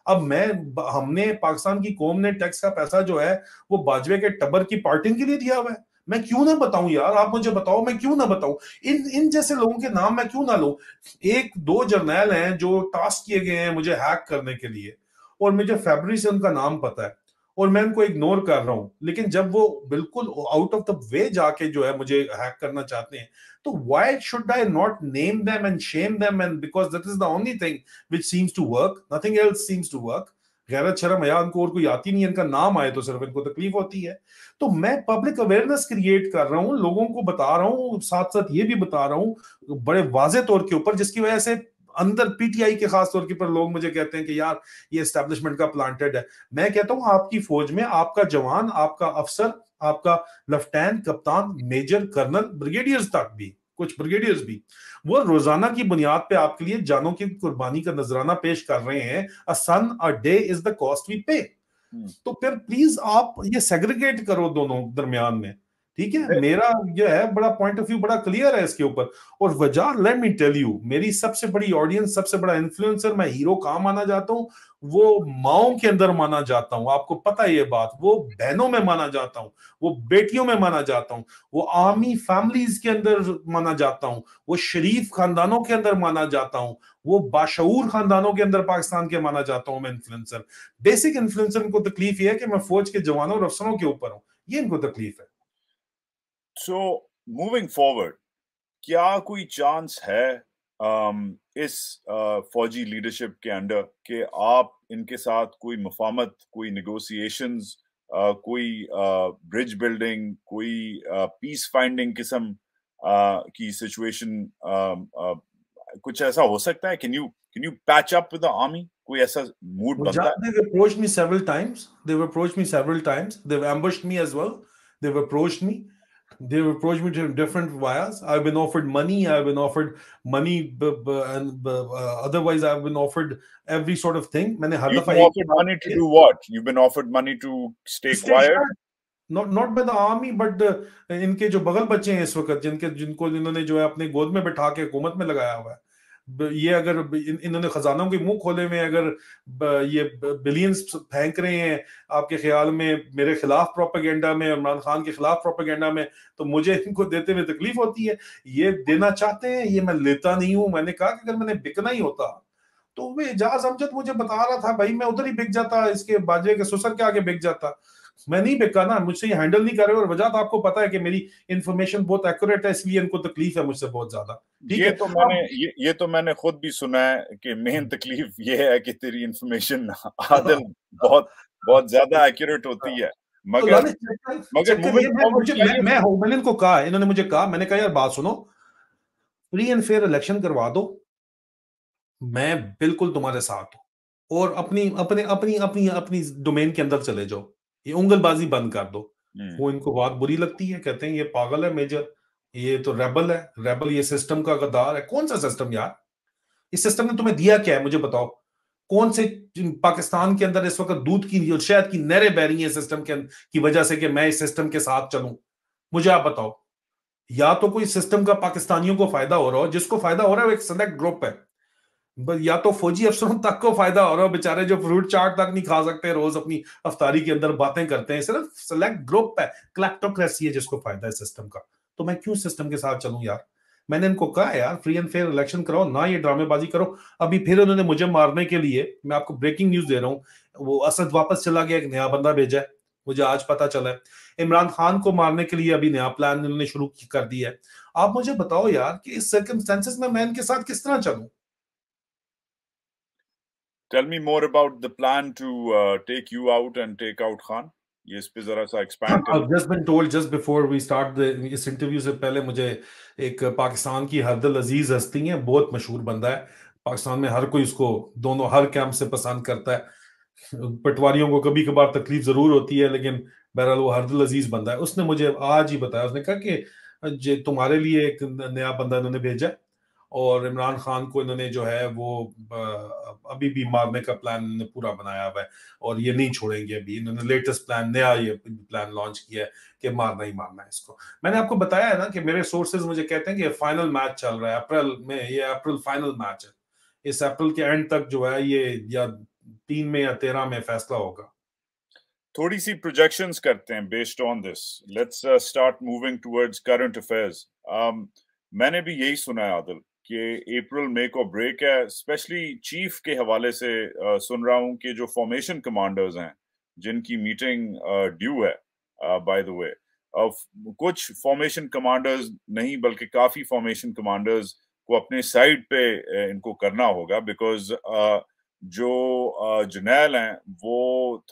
अब मैं हमने पाकिस्तान की कौम ने टैक्स का पैसा जो है वो बाजवे के टबर की पार्टिंग के लिए दिया हुआ है मैं क्यों ना बताऊं यार आप मुझे बताओ मैं क्यों ना बताऊं इन इन जैसे लोगों के नाम मैं क्यों ना लू एक दो जर्नैल हैं जो टास्क किए गए हैं मुझे हैक करने के लिए और मुझे फेबरी से उनका नाम पता है और मैं उनको इग्नोर कर रहा हूं लेकिन जब वो बिल्कुल आउट ऑफ द वे जाके जो है मुझे हैक करना चाहते हैं So तो why should I not name them and shame them? And because that is the only thing which seems to work, nothing else seems to work. गैरत शर्म हया उनको और कोई आती नहीं इनका नाम आए तो सिर्फ इनको तकलीफ होती है तो मैं पब्लिक अवेयरनेस क्रिएट कर रहा हूँ लोगों को बता रहा हूँ साथ साथ ये भी बता रहा हूँ बड़े वाजे तौर के ऊपर जिसकी वजह से अंदर पीटीआई के खास तौर के ऊपर लोग मुझे कहते हैं कि यार ये एस्टेब्लिशमेंट का प्लांटेड है मैं कहता हूँ आपकी फौज में आपका जवान आपका अफसर आपका लेफ्टिनेंट कप्तान मेजर कर्नल ब्रिगेडियर्स तक भी कुछ ब्रिगेडियर्स भी वो रोजाना की बुनियाद पे आपके लिए जानों की कुर्बानी का नजराना पेश कर रहे हैं a son a day is the cost we pay तो फिर प्लीज आप ये सेग्रीगेट करो दोनों दरमियान में ठीक है मेरा जो है बड़ा पॉइंट ऑफ व्यू बड़ा क्लियर है इसके ऊपर और वजह लेट मी टेल यू मेरी सबसे बड़ी ऑडियंस सबसे बड़ा इन्फ्लुएंसर मैं हीरो कहाँ माना जाता हूँ वो माओ के अंदर माना जाता हूँ आपको पता है ये बात वो बहनों में माना जाता हूँ वो बेटियों में माना जाता हूँ वो आर्मी फैमिलीज के अंदर माना जाता हूँ वो शरीफ खानदानों के अंदर माना जाता हूँ वो बाशूर खानदानों के अंदर पाकिस्तान के माना जाता हूँ मैं इन्फ्लुएंसर बेसिक इन्फ्लुएंसर को तकलीफ ये है कि मैं फौज के जवानों और अफसरों के ऊपर हूँ ये इनको तकलीफ है सो मूविंग फॉरवर्ड क्या कोई चांस है um, इस uh, फौजी लीडरशिप के अंडर कि आप इनके साथ कोई मुफामत कोई निगोसिएशंस uh, कोई ब्रिज uh, बिल्डिंग कोई पीस uh, फाइंडिंग किस्म uh, की सिचुएशन um, uh, कुछ ऐसा हो सकता है can you can you patch up with the army कोई ऐसा मूड बनता है they approached me several times they approached me several times they ambushed me as well they approached me They've approached me to different ways. I've been offered money. I've been offered money, and uh, otherwise I've been offered every sort of thing. You've been offered money to do what? You've been offered money to stay quiet. Not by the army, but the इनके जो बगल बच्चे हैं इस वक्त जिनके जिनको इन्होंने जो है अपने गोद में बैठा के हुकूमत में लगाया हुआ है ये अगर इन, इन्होंने खजानों के मुंह खोले हुए अगर ये बिलियंस फेंक रहे हैं आपके ख्याल में मेरे खिलाफ प्रोपेगेंडा में इमरान खान के खिलाफ प्रोपागेंडा में तो मुझे इनको देते हुए तकलीफ होती है ये देना चाहते हैं ये मैं लेता नहीं हूं मैंने कहा कि अगर मैंने बिकना ही होता तो वे एजाज अमजद मुझे बता रहा था भाई मैं उधर ही बिक जाता इसके बाजे के सुसर के आगे बिक जाता मैं नहीं बेका ना मुझसे ये हैंडल नहीं कर रहे और वजह तो आपको पता है कि मेरी इन्फॉर्मेशन बहुत एक्यूरेट है इसलिए इनको तकलीफ है मुझसे बहुत ज्यादा ठीक है? तो मैंने ये, ये तो मैंने खुद भी सुना है कि मेन हम्म। तकलीफ ये है कि तेरी इन्फॉर्मेशन आदल बहुत बहुत ज्यादा एक्यूरेट होती है तो मगर मगर मैं, मैंने इनको कहा इन्होंने मुझे कहा मैंने कहा यार बात सुनो फ्री एंड फेयर इलेक्शन करवा दो मैं बिल्कुल तुम्हारे साथ हूं और अपनी अपने अपनी अपनी अपनी डोमेन के अंदर चले जाओ ये उंगलबाजी बंद कर दो हम्म। वो इनको बात बुरी लगती है कहते हैं ये पागल है मेजर ये तो रेबल है रेबल ये सिस्टम का गद्दार है कौन सा सिस्टम यार इस सिस्टम ने तुम्हें दिया क्या है मुझे बताओ कौन से पाकिस्तान के अंदर इस वक्त दूध की और शायद की नहरें बह रही है सिस्टम के अं-, की वजह से कि मैं इस सिस्टम के साथ चलूं मुझे आप बताओ या तो कोई सिस्टम का पाकिस्तानियों को फायदा हो रहा हो जिसको फायदा हो रहा है वो एक सेलेक्ट ग्रुप है बस या तो फौजी अफसरों तक को फायदा हो रहा है बेचारे जो फ्रूट चाट तक नहीं खा सकते रोज अपनी अफतारी के अंदर बातें करते हैं सिर्फ सिलेक्ट ग्रुप है क्लेक्टोक्रेसी है जिसको फायदा है सिस्टम का तो मैं क्यों सिस्टम के साथ चलूं यार मैंने इनको कहा यार फ्री एंड फेयर इलेक्शन कराओ ना ये ड्रामेबाजी करो अभी फिर उन्होंने मुझे मारने के लिए मैं आपको ब्रेकिंग न्यूज दे रहा हूँ वो असद वापस चला गया एक नया बंदा भेजा है मुझे आज पता चला है इमरान खान को मारने के लिए अभी नया प्लान इन्होंने शुरू कर दिया है आप मुझे बताओ यार कि इस सर्कमस्टेंसेस में मैं इनके साथ किस तरह चलूं tell me more about the plan to take you out and take out Khan ये इस पे जरा सा expand I just been told just before we start the इस इंटरव्यू से पहले मुझे एक पाकिस्तान की हरदल अजीज हस्ती है बहुत मशहूर बंदा है पाकिस्तान में हर कोई उसको दोनों हर कैंप से पसंद करता है पटवारियों को कभी कभार तकलीफ जरूर होती है लेकिन बहरहाल वो हरदल अजीज बंदा है उसने मुझे आज ही बताया उसने कहा कि तुम्हारे लिए एक नया बंदा इन्होंने भेजा और इमरान खान को इन्होंने जो है वो अभी भी मारने का प्लान इन्होंने पूरा बनाया हुआ है और ये नहीं छोड़ेंगे अभी इन्होंने लेटेस्ट प्लान नया ये प्लान लॉन्च किया है कि मारना ही मारना है इसको मैंने आपको बताया है ना कि मेरे सोर्सेज मुझे कहते हैं कि फाइनल मैच चल रहा है अप्रैल में ये अप्रैल फाइनल मैच है इस अप्रैल के एंड तक जो है ये या तीन में या तेरह में फैसला होगा थोड़ी सी प्रोजेक्शंस करते हैं based on this let's start moving towards current affairs मैंने भी यही सुना है आदिल कि अप्रैल मई को ब्रेक है स्पेशली चीफ के हवाले से आ, सुन रहा हूँ कि जो फॉर्मेशन कमांडर्स हैं जिनकी मीटिंग ड्यू है बाय द वे कुछ फॉर्मेशन कमांडर्स नहीं बल्कि काफी फॉर्मेशन कमांडर्स को अपने साइड पे इनको करना होगा बिकॉज जो जर्नैल हैं वो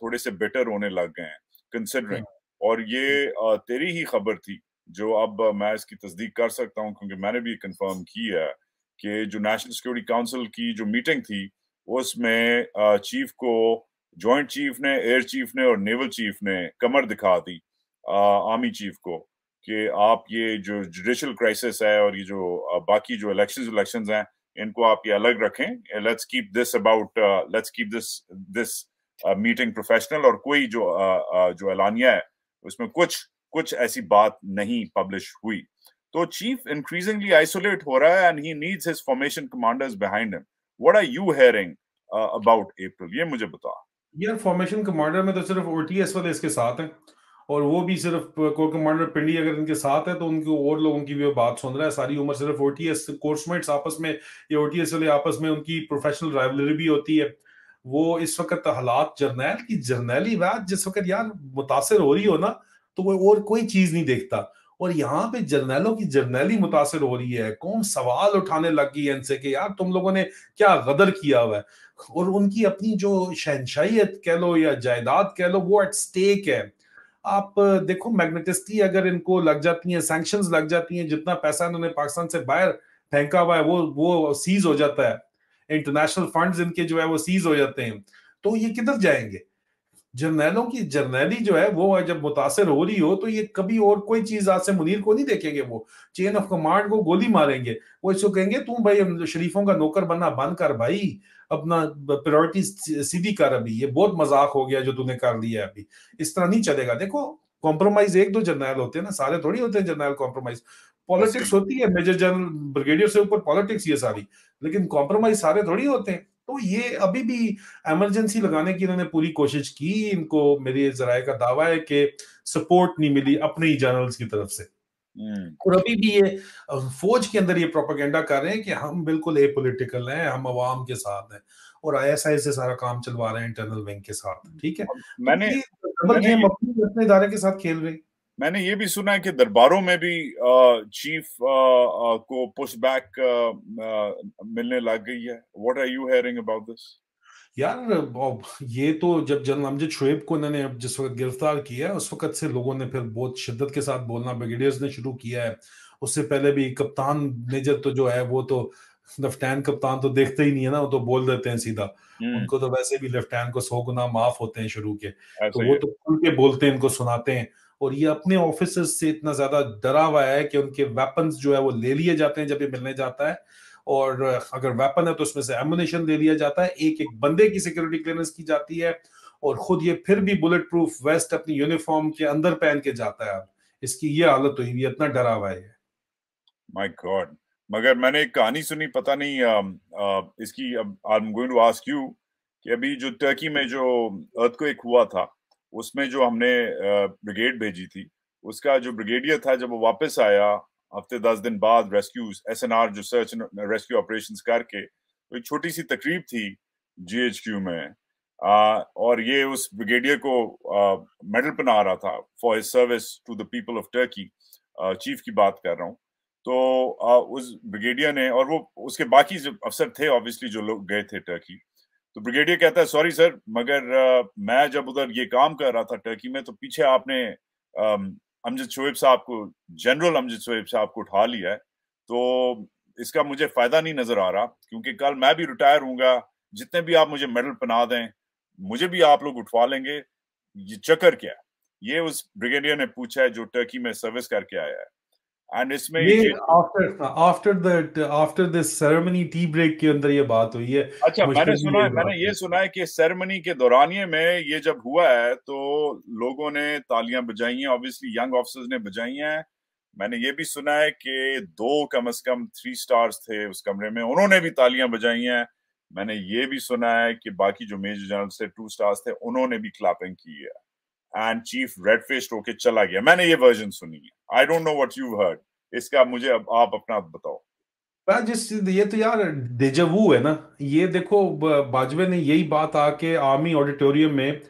थोड़े से बेटर होने लग गए हैं कंसिडरिंग हम्म। और ये तेरी ही खबर थी जो अब मैं इसकी तस्दीक कर सकता हूँ क्योंकि मैंने भी कंफर्म की है कि जो नेशनल सिक्योरिटी काउंसिल की जो मीटिंग थी उसमें चीफ को जॉइंट चीफ ने एयर चीफ ने और नेवल चीफ ने कमर दिखा दी आर्मी चीफ को कि आप ये जो जुडिशल क्राइसिस है और ये जो बाकी जो इलेक्शन इलेक्शन हैं इनको आप ये अलग रखें let's keep this about let's keep this this meeting professional और कोई जो uh, uh, जो एलानिया है उसमें कुछ कुछ ऐसी बात नहीं पब्लिश हुई तो चीफ इंक्रीजिंगली आइसोलेट हो रहा है and he needs his formation commanders behind him what are you hearing about April ये मुझे बता यार फॉर्मेशन कमांडर में तो सिर्फ ओटीएस वाले इसके साथ हैं और वो भी सिर्फ कोर कमांडर पिंडी अगर इनके साथ है तो उनके और लोगों की भी बात सुन रहा है सारी उम्र सिर्फ ओटीएस कोर्समेट्स आपस में या ओटीएस वाले आपस में उनकी प्रोफेशनल राइवलरी भी होती है वो इस वक्त हालात जर्नैल की जर्नैली बात जिस वक्त यार मुतासर हो रही हो ना तो वो और कोई चीज नहीं देखता और यहाँ पे जर्नैलों की जर्नैली मुतासर हो रही है कौन सवाल उठाने लग गई है इनसे कि यार तुम लोगों ने क्या गदर किया हुआ है और उनकी अपनी जो शहनशाहियत कह लो या जायदाद कह लो वो एट स्टेक है आप देखो मैग्नेटिस्टी अगर इनको लग जाती है सेंक्शन लग जाती हैं जितना पैसा इन्होंने पाकिस्तान से बाहर फेंका हुआ है वो वो सीज हो जाता है इंटरनेशनल फंड्स इनके जो है वो सीज हो जाते हैं तो ये किधर जाएंगे जर्नैलों की जर्नैली जो है वो जब मुतासर हो रही हो तो ये कभी और कोई चीज आज से मुनीर को नहीं देखेंगे वो चेन ऑफ कमांड को गोली मारेंगे वो इसको कहेंगे तू भाई शरीफों का नौकर बनना बंद कर भाई अपना प्रायोरिटी सीधी कर अभी ये बहुत मजाक हो गया जो तूने कर लिया है अभी इस तरह नहीं चलेगा देखो कॉम्प्रोमाइज एक दो जर्नैल होते हैं ना सारे थोड़ी होते हैं जर्नैल कॉम्प्रोमाइज पॉलिटिक्स होती है मेजर जनरल ब्रिगेडियर से ऊपर पॉलिटिक्स ये सारी लेकिन कॉम्प्रोमाइज सारे थोड़ी होते हैं तो ये अभी भी एमरजेंसी लगाने की इन्होंने पूरी कोशिश की इनको मेरे जराये का दावा है कि सपोर्ट नहीं मिली अपने ही जर्नल्स की तरफ से हम्म। और अभी भी ये फौज के अंदर ये प्रोपागेंडा कर रहे हैं कि हम बिल्कुल ए पोलिटिकल है हम आवाम के साथ हैं और आई से सारा काम चलवा रहे हैं इंटरनल विंग के साथ ठीक है मैंने, तो मैंने अपने इदारे के साथ खेल रहे हैं मैंने ये भी सुना है कि दरबारों में भी चीफ को पुशबैक मिलने लग गई है what are you hearing about this यार ये तो जब जनरल अमजद शुएब को इन्होंने जिस वक्त गिरफ्तार किया है उस वक्त से लोगों ने फिर बहुत शिद्दत के साथ बोलना ब्रिगेडियर्स ने शुरू किया है उससे पहले भी कप्तान मेजर तो जो है वो तो लेफ्टिनेंट कप्तान तो देखते ही नहीं है ना वो तो बोल देते हैं सीधा हम्म। उनको तो वैसे भी लेफ्टिनेंट को सौ गुना माफ होते हैं शुरू के तो वो तो खुल के बोलते हैं इनको सुनाते हैं और ये अपने ऑफिस से इतना ज्यादा डरा हुआ है कि उनके वेपन्स जो है वो ले लिए जाते हैं जब ये मिलने जाता है और अगर वेपन है तो उसमें से एमुनेशन ले लिया जाता है एक एक बंदे की सिक्योरिटी क्लियरेंस की जाती है और खुद ये फिर भी बुलेट प्रूफ वेस्ट अपनी यूनिफॉर्म के अंदर पहन के जाता है इसकी ये हालत हुई तो हुई इतना डरा हुआ है माय गॉड मगर मैंने एक कहानी सुनी पता नहीं आ, आ, इसकी I am going to ask you कि अभी जो टर्की में जो अर्थक्वेक हुआ था उसमें जो हमने ब्रिगेड भेजी थी उसका जो ब्रिगेडियर था जब वो वापस आया हफ्ते दस दिन बाद रेस्क्यू एस एन आर जो सर्च रेस्क्यू ऑपरेशन करके तो एक छोटी सी तकरीब थी जी एच क्यू में आ, और ये उस ब्रिगेडियर को मेडल पहना रहा था for his service to the people of Turkey chief की बात कर रहा हूँ तो आ, उस ब्रिगेडियर ने और वो उसके बाकी जो अफसर थे ऑब्वियसली जो लोग गए थे टर्की तो ब्रिगेडियर कहता है सॉरी सर मगर आ, uh, मैं जब उधर ये काम कर रहा था टर्की में तो पीछे आपने um, अमजद शोएब साहब को जनरल अमजद शोएब साहब को उठा लिया है तो इसका मुझे फायदा नहीं नजर आ रहा क्योंकि कल मैं भी रिटायर हूँ जितने भी आप मुझे मेडल पहना दें मुझे भी आप लोग उठवा लेंगे ये चक्कर क्या है ये उस ब्रिगेडियर ने पूछा है जो टर्की में सर्विस करके आया है एंड इसमें after after that after this ceremony tea break के अंदर ये बात हुई है अच्छा मैंने सुना है मैंने ये सुना है कि सेरेमनी के दौरानिए में ये जब हुआ है तो लोगों ने तालियां बजाई हैं ऑब्वियसली यंग ऑफिसर्स ने बजाई हैं मैंने ये भी सुना है कि दो कम से कम थ्री स्टार्स थे उस कमरे में उन्होंने भी तालियां बजाई हैं मैंने ये भी सुना है कि बाकी जो मेजर जनरल से टू स्टार्स थे उन्होंने भी क्लापिंग की है एंड चीफ रेड फेस्ट होके चला गया मैंने ये वर्जन सुनी है I don't know what you heard इसका मुझे अब आप अपना बताओ जिस ये तो यार डेजावू है ना ये देखो बाजवे ने यही बात आके आर्मी ऑडिटोरियम में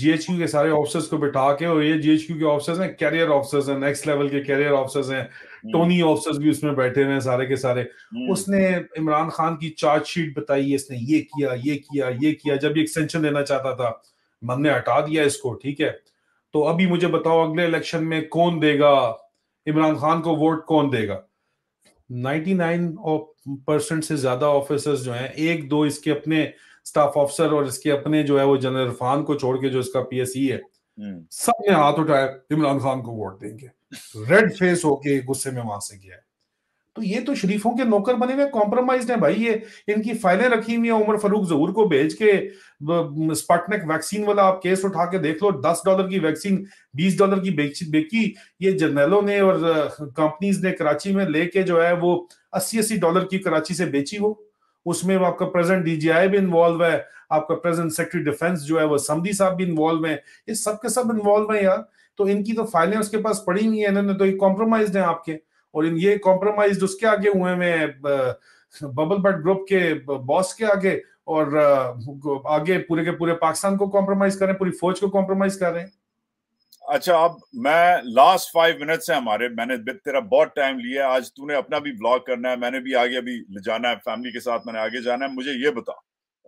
जीएचक्यू के सारे ऑफिसर्स को बिठा के और ये जीएचक्यू के ऑफिसर्स हैं कैरियर ऑफिसर्स हैं नेक्स्ट लेवल के कैरियर ऑफिसर्स हैं टोनी hmm. ऑफिसर्स भी उसमें बैठे हैं सारे के सारे hmm. उसने इमरान खान की चार्जशीट बताई इसने ये किया ये किया ये किया जब एक्सटेंशन देना चाहता था मन ने हटा दिया इसको ठीक है तो अभी मुझे बताओ अगले इलेक्शन में कौन देगा इमरान खान को वोट कौन देगा 99 परसेंट से ज्यादा ऑफिसर्स जो हैं एक दो इसके अपने स्टाफ ऑफिसर और इसके अपने जो है वो जनरल इरफान को छोड़ के जो इसका पीएसई e है हम्म। ने हाथ उठाया इमरान खान को वोट देंगे रेड फेस होके गुस्से में वहां से गया है तो ये तो शरीफों के नौकर बने हुए कॉम्प्रोमाइज है भाई ये इनकी फाइलें रखी हुई है उमर फरूक जहूर को भेज के स्पाटनेक वैक्सीन वाला आप केस उठा के देख लो दस डॉलर की वैक्सीन बीस डॉलर की बेची ये जर्नैलों ने और कंपनीज ने कराची में लेके जो है वो अस्सी अस्सी डॉलर की कराची से बेची वो उसमें आपका प्रेजेंट डीजीआई भी इन्वॉल्व है आपका प्रेजेंट सेक्रेटरी डिफेंस जो है वो समी साहब भी इन्वॉल्व है ये सब के सब इन्वॉल्व है यार तो इनकी तो फाइलें उसके पास पड़ी हुई है इन्होंने तो कॉम्प्रोमाइज है आपके और इन ये कॉम्प्रोमाइज उसके आगे हुए हैं बबल बट ग्रुप के बॉस के आगे और आगे पूरे के पूरे पाकिस्तान को कॉम्प्रोमाइज कर रहे हैं पूरी फौज को कॉम्प्रोमाइज कर रहे हैं अच्छा अब मैं लास्ट फाइव मिनट्स है हमारे मैंने तेरा बहुत टाइम लिया आज तूने अपना भी ब्लॉग करना है मैंने भी आगे अभी ले जाना है फैमिली के साथ मैंने आगे जाना है मुझे ये बता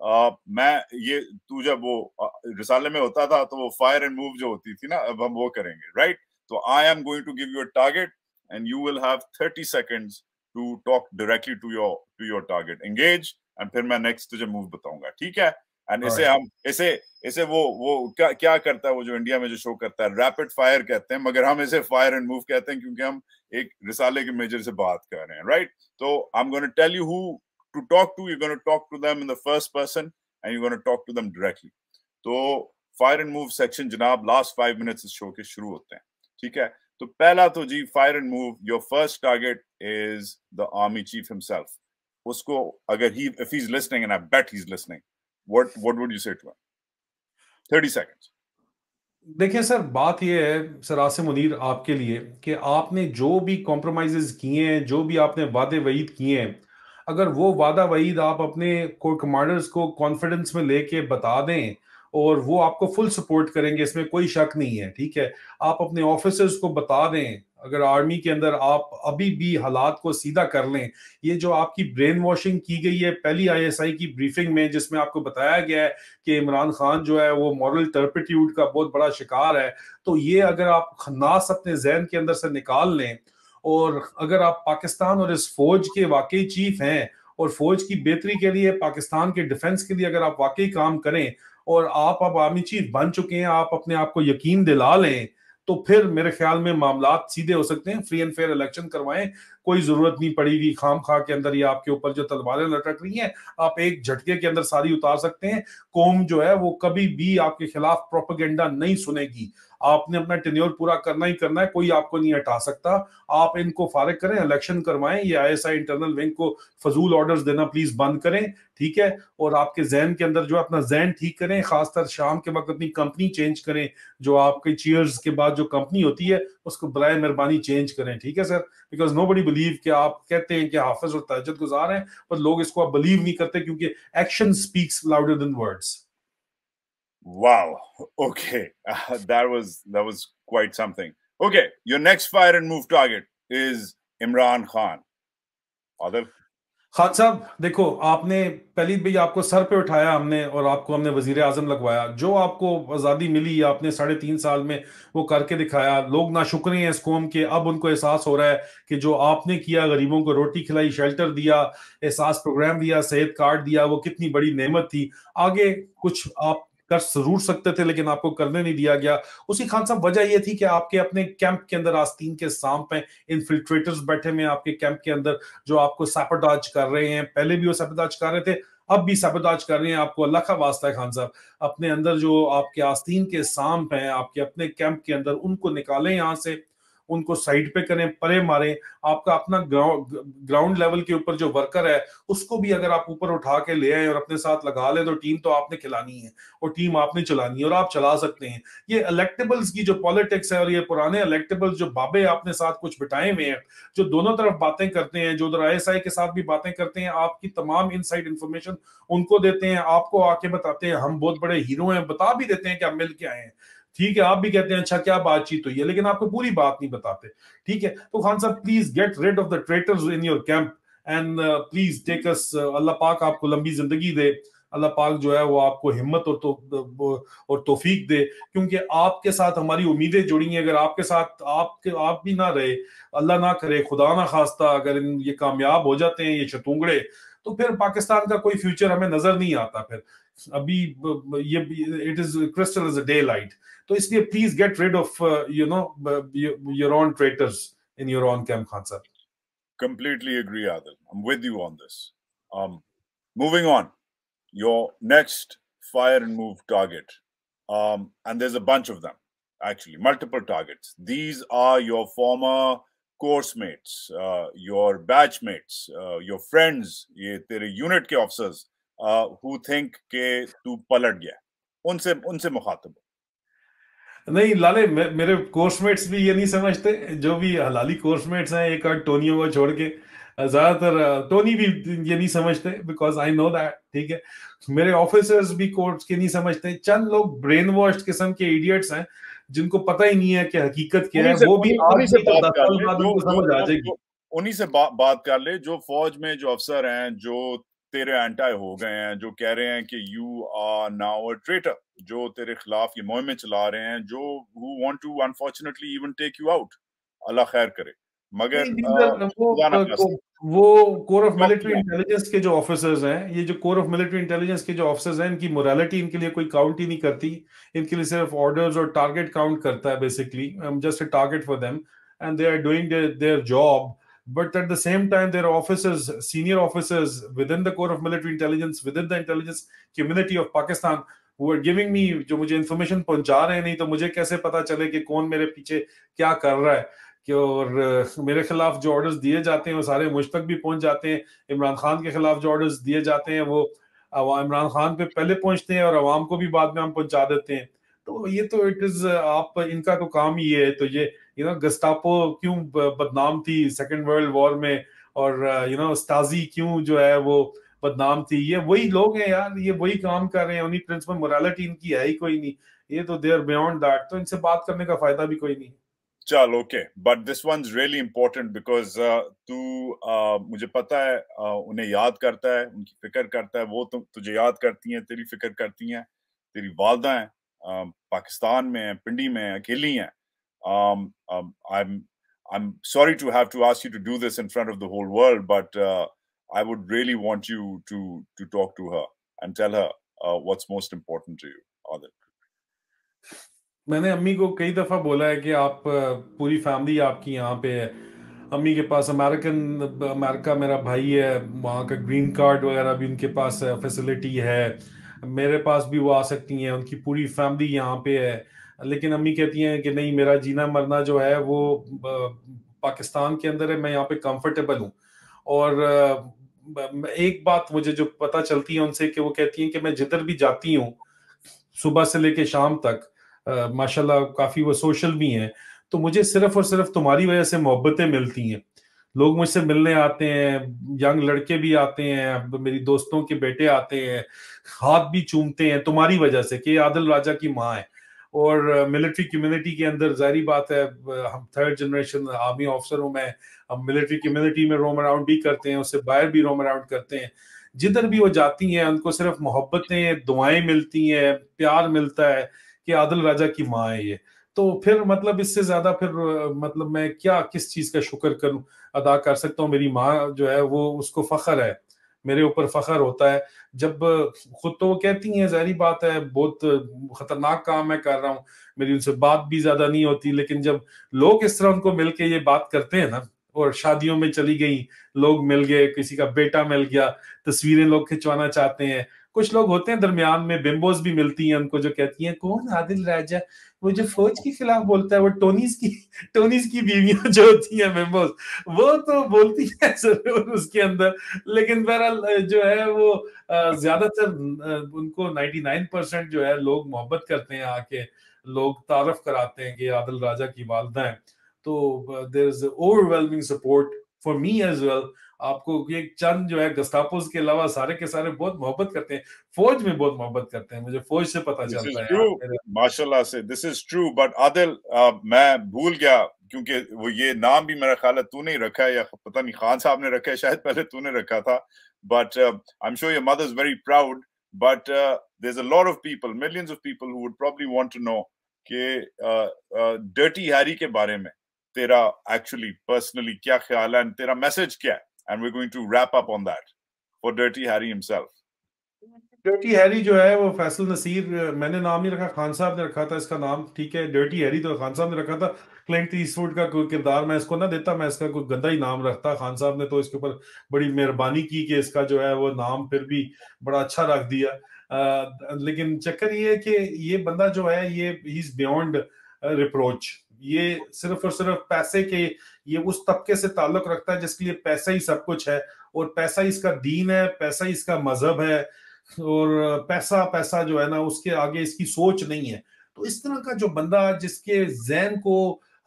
आ, मैं ये तू जब वो रिसाले में होता था तो वो फायर एंड मूव जो होती थी ना अब हम वो करेंगे राइट तो I am going to give you a target and you will have 30 seconds to talk directly to your to your target engage and फिर मैं next तुझे move बताऊंगा ठीक है एंड इसे हम इसे इसे वो वो क्या क्या करता है वो जो इंडिया में जो शो करता है रैपिड फायर कहते हैं मगर हम इसे फायर एंड मूव कहते हैं क्योंकि हम एक रिसाले के मेजर से बात कर रहे हैं राइट तो I am gonna tell you who to talk to you gonna talk to them in the first person and you gonna talk to them directly तो फायर एंड मूव सेक्शन जनाब last five minutes इस show के शुरू होते हैं ठीक है तो पहला तो जी fire and move your first target is the army chief himself उसको अगर ही if he is listening and I bat he is listening what what would you say to him 30 seconds देखिए सर बात ये है सर आसिम मुनीर आपके लिए कि आपने जो भी कॉम्प्रोमाइजेस किए हैं जो भी आपने वादे वईद किए हैं अगर वो वादा वईद आप अपने कोर कमांडर्स को कॉन्फिडेंस में लेके बता दें और वो आपको फुल सपोर्ट करेंगे इसमें कोई शक नहीं है ठीक है आप अपने ऑफिसर्स को बता दें अगर आर्मी के अंदर आप अभी भी हालात को सीधा कर लें ये जो आपकी ब्रेन वॉशिंग की गई है पहली आईएसआई की ब्रीफिंग में जिसमें आपको बताया गया है कि इमरान खान जो है वो मॉरल टर्पिट्यूड का बहुत बड़ा शिकार है तो ये अगर आप खनास अपने जहन के अंदर से निकाल लें और अगर आप पाकिस्तान और इस फौज के वाकई चीफ हैं और फौज की बेहतरी के लिए पाकिस्तान के डिफेंस के लिए अगर आप वाकई काम करें और आप अब आर्मी चीफ बन चुके हैं आप अपने आप को यकीन दिला लें तो फिर मेरे ख्याल में मामला सीधे हो सकते हैं फ्री एंड फेयर इलेक्शन करवाएं कोई जरूरत नहीं पड़ेगी खाम खा के अंदर ये आपके ऊपर जो तलवारें लटक रही हैं आप एक झटके के अंदर सारी उतार सकते हैं कौम जो है वो कभी भी आपके खिलाफ प्रोपोगेंडा नहीं सुनेगी आपने अपना टेन्योर पूरा करना ही करना है कोई आपको नहीं हटा सकता आप इनको फारग करें इलेक्शन करवाएं ये आईएसआई इंटरनल विंग को फजूल ऑर्डर्स देना प्लीज बंद करें ठीक है और आपके जहन के अंदर जो है अपना जहन ठीक करें खासतर शाम के वक्त अपनी कंपनी चेंज करें जो आपके चीयर्स के बाद जो कंपनी होती है उसको बर मेहरबानी चेंज करें ठीक है सर बिकॉज नो बड़ी बिलीव कि आप कहते हैं कि हाफिज और तजद गुजार हैं पर लोग इसको आप बिलीव नहीं करते क्योंकि action speaks louder than words Wow. Okay, uh, that was that was quite something. Okay, your next fire and move target is Imran Khan आदर खान साहब देखो आपने पहली भी आपको सर पे उठाया हमने और आपको हमने वजीर आजम लगवाया जो आपको आज़ादी मिली आपने साढ़े तीन साल में वो करके दिखाया लोग ना शुक्र हैं इस कौम के अब उनको एहसास हो रहा है कि जो आपने किया गरीबों को रोटी खिलाई शेल्टर दिया एहसास प्रोग्राम दिया सेहत कार्ड दिया वो कितनी बड़ी नेमत थी आगे कुछ आप कर जरूर सकते थे लेकिन आपको करने नहीं दिया गया उसी खान साहब वजह यह थी कि आपके अपने कैंप के अंदर आस्तीन के सांप हैं इनफिल्ट्रेटर्स बैठे हुए हैं आपके कैंप के अंदर जो आपको सैपटाज कर रहे हैं पहले भी वो सैपटाज कर रहे थे अब भी सबदाज कर रहे हैं आपको अल्लाह का वास्ता है खान साहब अपने अंदर जो आपके आस्तीन के सांप हैं आपके अपने कैंप के अंदर उनको निकालें यहां से उनको साइड पे करें परे मारें आपका अपना ग्राउंड ग्राउंड लेवल के ऊपर जो वर्कर है उसको भी अगर आप ऊपर उठा के ले आए और अपने साथ लगा लें तो टीम तो आपने खिलानी है और टीम आपने चलानी है और आप चला सकते हैं ये इलेक्टेबल्स की जो पॉलिटिक्स है और ये पुराने इलेक्टेबल्स जो बाबे आपने साथ कुछ बिठाए हुए हैं जो दोनों तरफ बातें करते हैं जो उधर आई के साथ भी बातें करते हैं आपकी तमाम साइड इंफॉर्मेशन उनको देते हैं आपको आके बताते हैं हम बहुत बड़े हीरो हैं बता भी देते हैं कि हम मिल के आए हैं ठीक है आप भी कहते हैं अच्छा क्या बातचीत हुई है लेकिन आपको पूरी बात नहीं बताते ठीक है तो खान साहब please get rid of the traitor in your camp and please take us Allah पाक आपको लंबी जिंदगी दे अल्लाह पाक जो है वो आपको हिम्मत और तो और तोफीक दे क्योंकि आपके साथ हमारी उम्मीदें जुड़ी हैं अगर आपके साथ आपके आप भी ना रहे अल्लाह ना करे खुदा ना खास्ता अगर ये कामयाब हो जाते हैं ये चतुंगड़े तो फिर पाकिस्तान का कोई फ्यूचर हमें नजर नहीं आता फिर अभी ये it is crystal is a daylight So इसलिए please get rid you know your own traitors in your own camp, camp Khan completely agree adil i'm with you on this um, moving on your next fire and move target um, and there's a bunch of them actually multiple targets these are your former course mates uh, your batch mates uh, your friends ye tere unit ke officers uh, who think ke tu palad gaya unse unse mukhatab नहीं लाले मे, मेरे coursemates भी ये नहीं समझते जो भी हलाली coursemates हैं एक आठ टोनियों को छोड़ के ज्यादातर टोनी भी ये नहीं समझते बिकॉज आई नो दैट ठीक है मेरे ऑफिसर्स भी कोर्ट्स के नहीं समझते चंद लोग ब्रेन वॉश किस्म के इडियट्स हैं जिनको पता ही नहीं है कि हकीकत क्या है वो भी उन्हीं उन्हीं से बात कर ले जो फौज में जो अफसर हैं जो तेरे एंटाई हो गए हैं जो कह रहे हैं कि you are now a traitor जो तेरे खिलाफ ये मुहिमें चला रहे हैं जो who want to unfortunately even take you out Allah खैर करे मगर वो, वो कोर ऑफ मिलिट्री इंटेलिजेंस के जो ऑफिसर्स हैं ये जो कोर ऑफ मिलिट्री इंटेलिजेंस के जो ऑफिसर्स हैं इनकी मोरालिटी इनके लिए कोई काउंट ही नहीं करती इनके लिए सिर्फ ऑर्डर्स और टारगेट काउंट करता है basically just a target for them and they are doing their job But at the same time, there are officers, senior officers within the Corps of Military Intelligence, within the intelligence community of Pakistan, who are giving me jo mujhe information पहुंचा रहे nahi to mujhe kaise pata chale ki kon mere piche kya kar raha hai है कि और मेरे खिलाफ जो orders दिए जाते हैं वो सारे मुझ तक भी पहुंच जाते हैं इमरान खान के खिलाफ जो ऑर्डर्स दिए जाते हैं वो इमरान खान पे पहले पहुंचते हैं और आवाम को भी बाद में हम पहुंचा देते हैं तो ये तो इट इज आप इनका तो काम ही है तो ये यू नो गस्टापो क्यों बदनाम थी सेकेंड वर्ल्ड वॉर में और यू नो स्टाजी क्यों जो है वो बदनाम थी ये वही लोग हैं यार ये वही काम कर रहे हैं उन्हीं प्रिंसिपल मोरालिटी इनकी है ही कोई नहीं ये तो दे बियॉन्ड दैट तो इनसे बात करने का फायदा भी कोई नहीं चल okay but this one really important because तू uh, मुझे पता है uh, उन्हें याद करता है उनकी फिक्र करता है वो तु, तो तुझे याद करती हैं तेरी फिक्र करती हैं तेरी वालदा हैं uh, पाकिस्तान में पिंडी में अकेली हैं Um, um, I'm I'm sorry to have to ask you to do this in front of the whole world, but uh, I would really want you to to talk to her and tell her uh, what's most important to you, Adil. मैंने अम्मी को कई दफ़ा बोला है कि आप uh, पूरी फैमिली आपकी यहाँ पे है अम्मी के पास अमेरिकन अमेरिका मेरा भाई है वहाँ का ग्रीन कार्ड वगैरह भी उनके पास फैसिलिटी uh, है मेरे पास भी वो आ सकती हैं उनकी पूरी फैमिली यहाँ पे है लेकिन अम्मी कहती हैं कि नहीं मेरा जीना मरना जो है वो पाकिस्तान के अंदर है मैं यहाँ पे कंफर्टेबल हूँ और एक बात मुझे जो पता चलती है उनसे कि वो कहती हैं कि मैं जिधर भी जाती हूँ सुबह से लेके शाम तक माशाल्लाह काफ़ी वो सोशल भी हैं तो मुझे सिर्फ और सिर्फ तुम्हारी वजह से मोहब्बतें मिलती हैं लोग मुझसे मिलने आते हैं यंग लड़के भी आते हैं मेरी दोस्तों के बेटे आते हैं हाथ भी चूमते हैं तुम्हारी वजह से कि आदिल राजा की माँ है और मिलिट्री कम्युनिटी के अंदर जारी बात है हम थर्ड जनरेशन आर्मी ऑफिसर हूँ मैं हम मिलिट्री कम्युनिटी में रोम अराउंड भी करते हैं उससे बाहर भी रोम अराउंड करते हैं जिधर भी वो जाती हैं उनको सिर्फ मोहब्बतें दुआएं मिलती हैं प्यार मिलता है कि आदल राजा की माँ है ये तो फिर मतलब इससे ज्यादा फिर मतलब मैं क्या किस चीज का शुक्र करूं अदा कर सकता हूँ मेरी माँ जो है वो उसको फख्र है मेरे ऊपर फखर होता है जब खुद तो वो कहती हैं जहरी बात है बहुत खतरनाक काम मैं कर रहा हूँ मेरी उनसे बात भी ज्यादा नहीं होती लेकिन जब लोग इस तरह उनको मिलके ये बात करते हैं ना और शादियों में चली गई लोग मिल गए किसी का बेटा मिल गया तस्वीरें लोग खिंचवाना चाहते हैं कुछ लोग होते हैं दरमियान में बिम्बोज भी मिलती हैं उनको जो कहती हैं कौन आदिल राजा वो जो फौज के खिलाफ बोलता है वो टोनीज की टोनीज की बीवियां जो होती हैं बिम्बोज वो तो बोलती है जरूर उसके अंदर लेकिन बहरहाल जो है वो ज्यादातर उनको नाइन परसेंट जो है लोग मोहब्बत करते हैं आके लोग तारफ कराते हैं कि आदिल राजा की वालदा है तो there is overwhelming support for me as well आपको ये चंद जो है गस्तापोज के अलावा सारे के सारे बहुत मोहब्बत करते हैं फौज में बहुत मोहब्बत करते हैं मुझे फौज से पता चलता है माशाल्लाह से this is true but Adil मैं भूल गया क्योंकि वो ये नाम भी मेरा ख्याल है तूने ही रखा है या पता नहीं खान साहब ने रखा है शायद पहले तूने रखा था but I am sure your mother is very proud but there is a lot of people millions of people who would probably want to know के डर्टी हैरी के बारे में तेरा एक्चुअली पर्सनली क्या ख्याल है एंड तेरा मैसेज क्या है and we going to wrap up on that for Dirty Harry himself Dirty Harry जो है वो फैसल नसीर मैंने नाम नहीं रखा खान साहब ने रखा था इसका नाम ठीक है डर्टी हैरी तो खान साहब ने रखा था क्लिंट ईस्टवुड का कोई किरदार मैं इसको ना देता मैं इसका कोई गंदा ही नाम रखता खान साहब ने तो इसके ऊपर बड़ी मेहरबानी की कि इसका जो है वो नाम फिर भी बड़ा अच्छा रख दिया आ, लेकिन चक्कर ये है कि ये बंदा जो है ये ही इज बियॉन्ड रिप्रोच ये सिर्फ और सिर्फ पैसे के ये उस तबके से ताल्लुक रखता है जिसके लिए पैसा ही सब कुछ है और पैसा इसका दीन है पैसा इसका मजहब है और पैसा पैसा जो है ना उसके आगे इसकी सोच नहीं है तो इस तरह का जो बंदा जिसके जहन को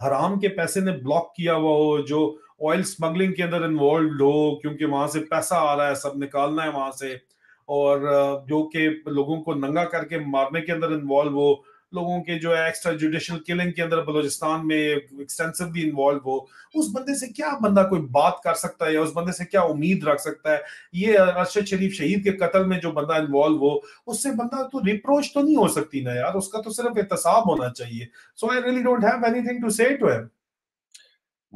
हराम के पैसे ने ब्लॉक किया हुआ हो जो ऑयल स्मगलिंग के अंदर इन्वॉल्व हो क्योंकि वहां से पैसा आ रहा है सब निकालना है वहां से और जो कि लोगों को नंगा करके मारने के अंदर इन्वॉल्व हो लोगों के जो है एक्स्ट्रा जुडिशल किलिंग के अंदर बलोचिस्तान में एक्सटेंसिवली इन्वॉल्व हो उस बंदे से क्या बंदा कोई बात कर सकता है या उस बंदे से क्या उम्मीद रख सकता है ये अरशद शरीफ शहीद के कत्ल में जो बंदा इन्वॉल्व हो उससे बंदा तो रिप्रोच तो नहीं हो सकती ना यार उसका तो सिर्फ एहतसाब होना चाहिए so I really don't have anything to say to him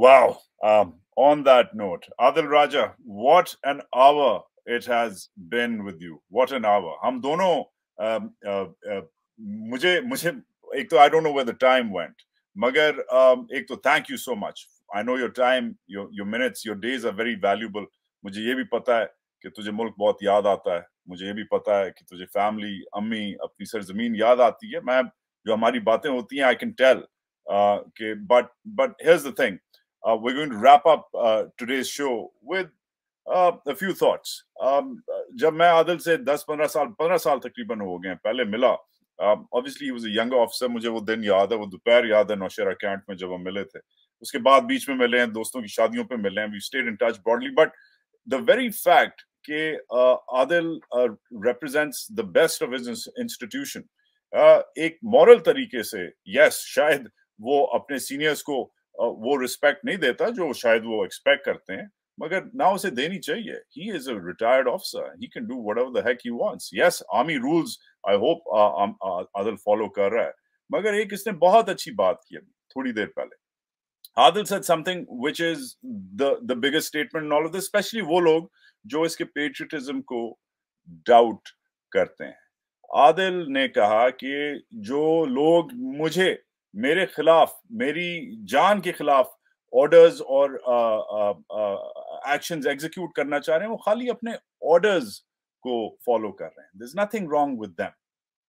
wow on that note Adil Raja what an hour it has been with you what an hour हम दोनों um, uh, uh, मुझे मुझे एक तो I don't know where the time went मगर um, एक तो thank you so much I know your time your your minutes your days are very valuable मुझे ये भी पता है कि तुझे मुल्क बहुत याद आता है मुझे ये भी पता है कि तुझे फैमिली अम्मी अपनी सरजमीन याद आती है मैं जो हमारी बातें होती हैं आई कैन टेल के but but here's the thing we going to wrap up today's show with a few thoughts जब मैं आदिल से 10 15 साल 15 साल तकरीबन हो गए पहले मिला obviously he was a young officer मुझे वो दिन याद है वो दोपहर याद है नौशेरा कैंट में जब हम मिले थे उसके बाद बीच में मिले हैं दोस्तों की शादियों पे मिले हैं we stayed in touch broadly but the very fact के Adil represents the best of his institution एक मॉरल तरीके से यस शायद वो अपने सीनियर्स को uh, वो रिस्पेक्ट नहीं देता जो शायद वो एक्सपेक्ट करते हैं मगर ना उसे देनी चाहिए he is a retired officer he can do whatever the heck he wants yes army rules I hope Adil follow कर रहा है मगर एक इसने बहुत अच्छी बात की अभी थोड़ी देर पहले Adil said something which is the the biggest statement in all of this especially वो लोग जो इसके पेट्रियटिज्म को डाउट करते हैं आदिल ने कहा कि जो लोग मुझे मेरे खिलाफ मेरी जान के खिलाफ ऑर्डर्स और आ, आ, आ, एक्शन एग्जीक्यूट करना चाह रहे हैं वो खाली अपने ऑर्डर्स को फॉलो कर रहे हैं this nothing wrong with them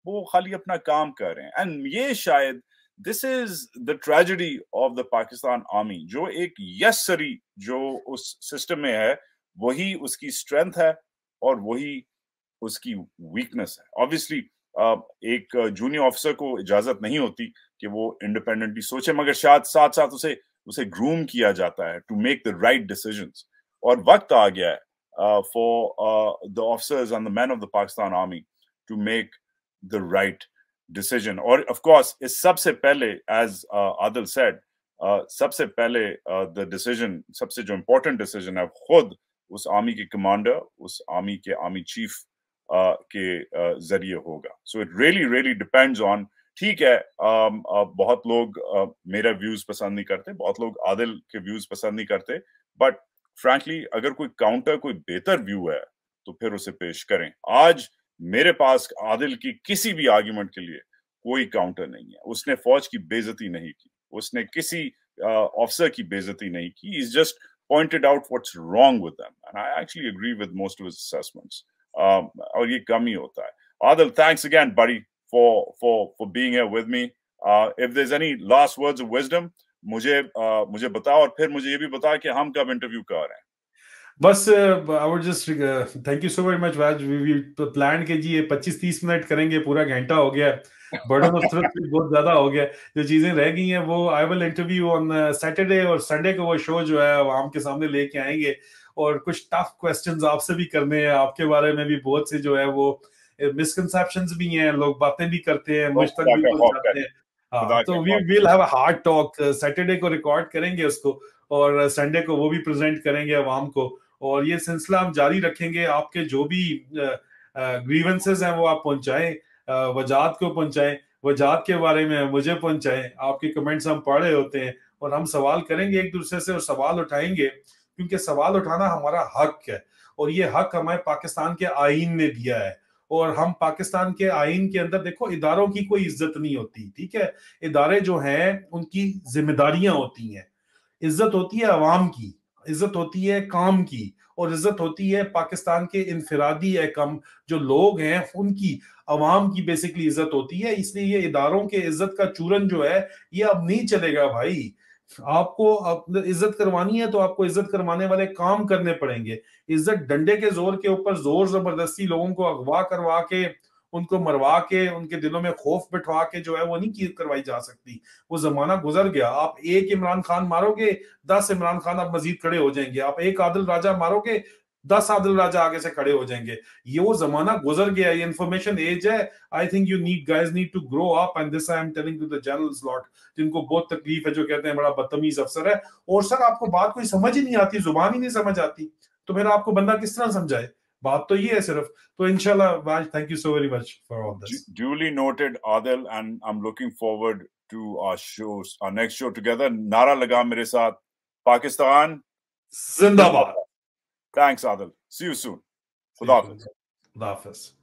वो खाली अपना काम कर रहे हैं एंड ये शायद this is the tragedy of the Pakistan army जो एक यस सरी जो उस सिस्टम में है वही उसकी स्ट्रेंथ है और वही उसकी वीकनेस है ऑब्वियसली uh, एक जूनियर ऑफिसर को इजाजत नहीं होती कि वो इंडिपेंडेंटली सोचे मगर शायद साथ साथ उसे उसे ग्रूम किया जाता है to make the right decisions और वक्त आ गया है for the officers on the man of the Pakistan army to make the right decision और ऑफ कोर्स इस सबसे पहले as uh, Adil said uh, सबसे पहले द uh, डिसीजन सबसे जो इम्पोर्टेंट डिसीजन है खुद उस आर्मी के कमांडर उस आर्मी के आर्मी चीफ के जरिए होगा so it really really depends on ठीक है um, बहुत लोग मेरा व्यूज पसंद नहीं करते बहुत लोग आदिल के व्यूज पसंद नहीं करते बट फ्रैंकली अगर कोई काउंटर कोई बेहतर व्यू है तो फिर उसे पेश करें आज मेरे पास आदिल की किसी भी आर्ग्यूमेंट के लिए कोई काउंटर नहीं है उसने फौज की बेजती नहीं की उसने किसी ऑफिसर uh, की बेजती नहीं की is just pointed out what's wrong with them and I actually agree with most of assessments और ये कम ही होता है आदिल थैंक्स अगेन बड़ी for for for being here with me if there is any last words of wisdom मुझे आ, मुझे बताओ और फिर मुझे ये भी बताओ कि हम कब इंटरव्यू कर रहे हैं बस I would just thank you so very much was we we plan के जी ये 25 30 मिनट करेंगे पूरा घंटा हो गया बड़ा ऑफ भी बहुत ज्यादा हो गया जो चीजें रह गई हैं वो I will interview on Saturday और संडे को वो शो जो है आम के सामने लेके आएंगे और कुछ टफ क्वेश्चंस आपसे भी करने हैं आपके बारे में भी बहुत से जो है वो मिसकंसेप्शंस भी हैं लोग बातें भी करते हैं मुझ तक भी पहुंच जाते हैं हाँ, तो we will have a hard talk Saturday को रिकॉर्ड करेंगे उसको और संडे uh, को वो भी प्रेजेंट करेंगे अवाम को और ये सिलसिला हम जारी रखेंगे आपके जो भी ग्रीवेंसेस uh, uh, हैं वो आप पहुंचाएं वजात को पहुंचाएं वजात के बारे में मुझे पहुंचाएं आपके कमेंट्स हम पढ़ रहे होते हैं और हम सवाल करेंगे एक दूसरे से और सवाल उठाएंगे क्योंकि सवाल उठाना हमारा हक है और ये हक हमें पाकिस्तान के आइन ने दिया है और हम पाकिस्तान के आइन के अंदर देखो इदारों की कोई इज्जत नहीं होती ठीक है इदारे जो हैं उनकी जिम्मेदारियां होती हैं इज्जत होती है अवाम की इज्जत होती है काम की और इज्जत होती है पाकिस्तान के इनफरादी एकम जो लोग हैं उनकी आवाम की बेसिकली इज्जत होती है इसलिए ये इदारों के इज्जत का चूरन जो है ये अब नहीं चलेगा भाई आपको इज्जत करवानी है तो आपको इज्जत करवाने वाले काम करने पड़ेंगे इज्जत डंडे के जोर के ऊपर जोर जबरदस्ती लोगों को अगवा करवा के उनको मरवा के उनके दिलों में खौफ बिठवा के जो है वो नहीं की करवाई जा सकती वो जमाना गुजर गया आप एक इमरान खान मारोगे दस इमरान खान आप मजीद खड़े हो जाएंगे आप एक आदिल राजा मारोगे दस आदिल राजा आगे से खड़े हो जाएंगे ये वो जमाना गुजर गया ये इन्फॉर्मेशन एज है I think you need guys need to grow up and this I am telling to the general slot जिनको बहुत तकलीफ है जो कहते हैं बड़ा बदतमीज अफसर है और सर आपको बात कोई समझ ही नहीं आती जुबान ही नहीं समझ आती तो फिर आपको बंदा किस तरह समझाए बात तो ये है सिर्फ तो इनशालाज thank you so very much for all this duly noted Adil and I am looking forward to our show next show together नारा लगा मेरे साथ पाकिस्तान जिंदाबाद Thanks, Adil. See you soon. Khuda Hafiz.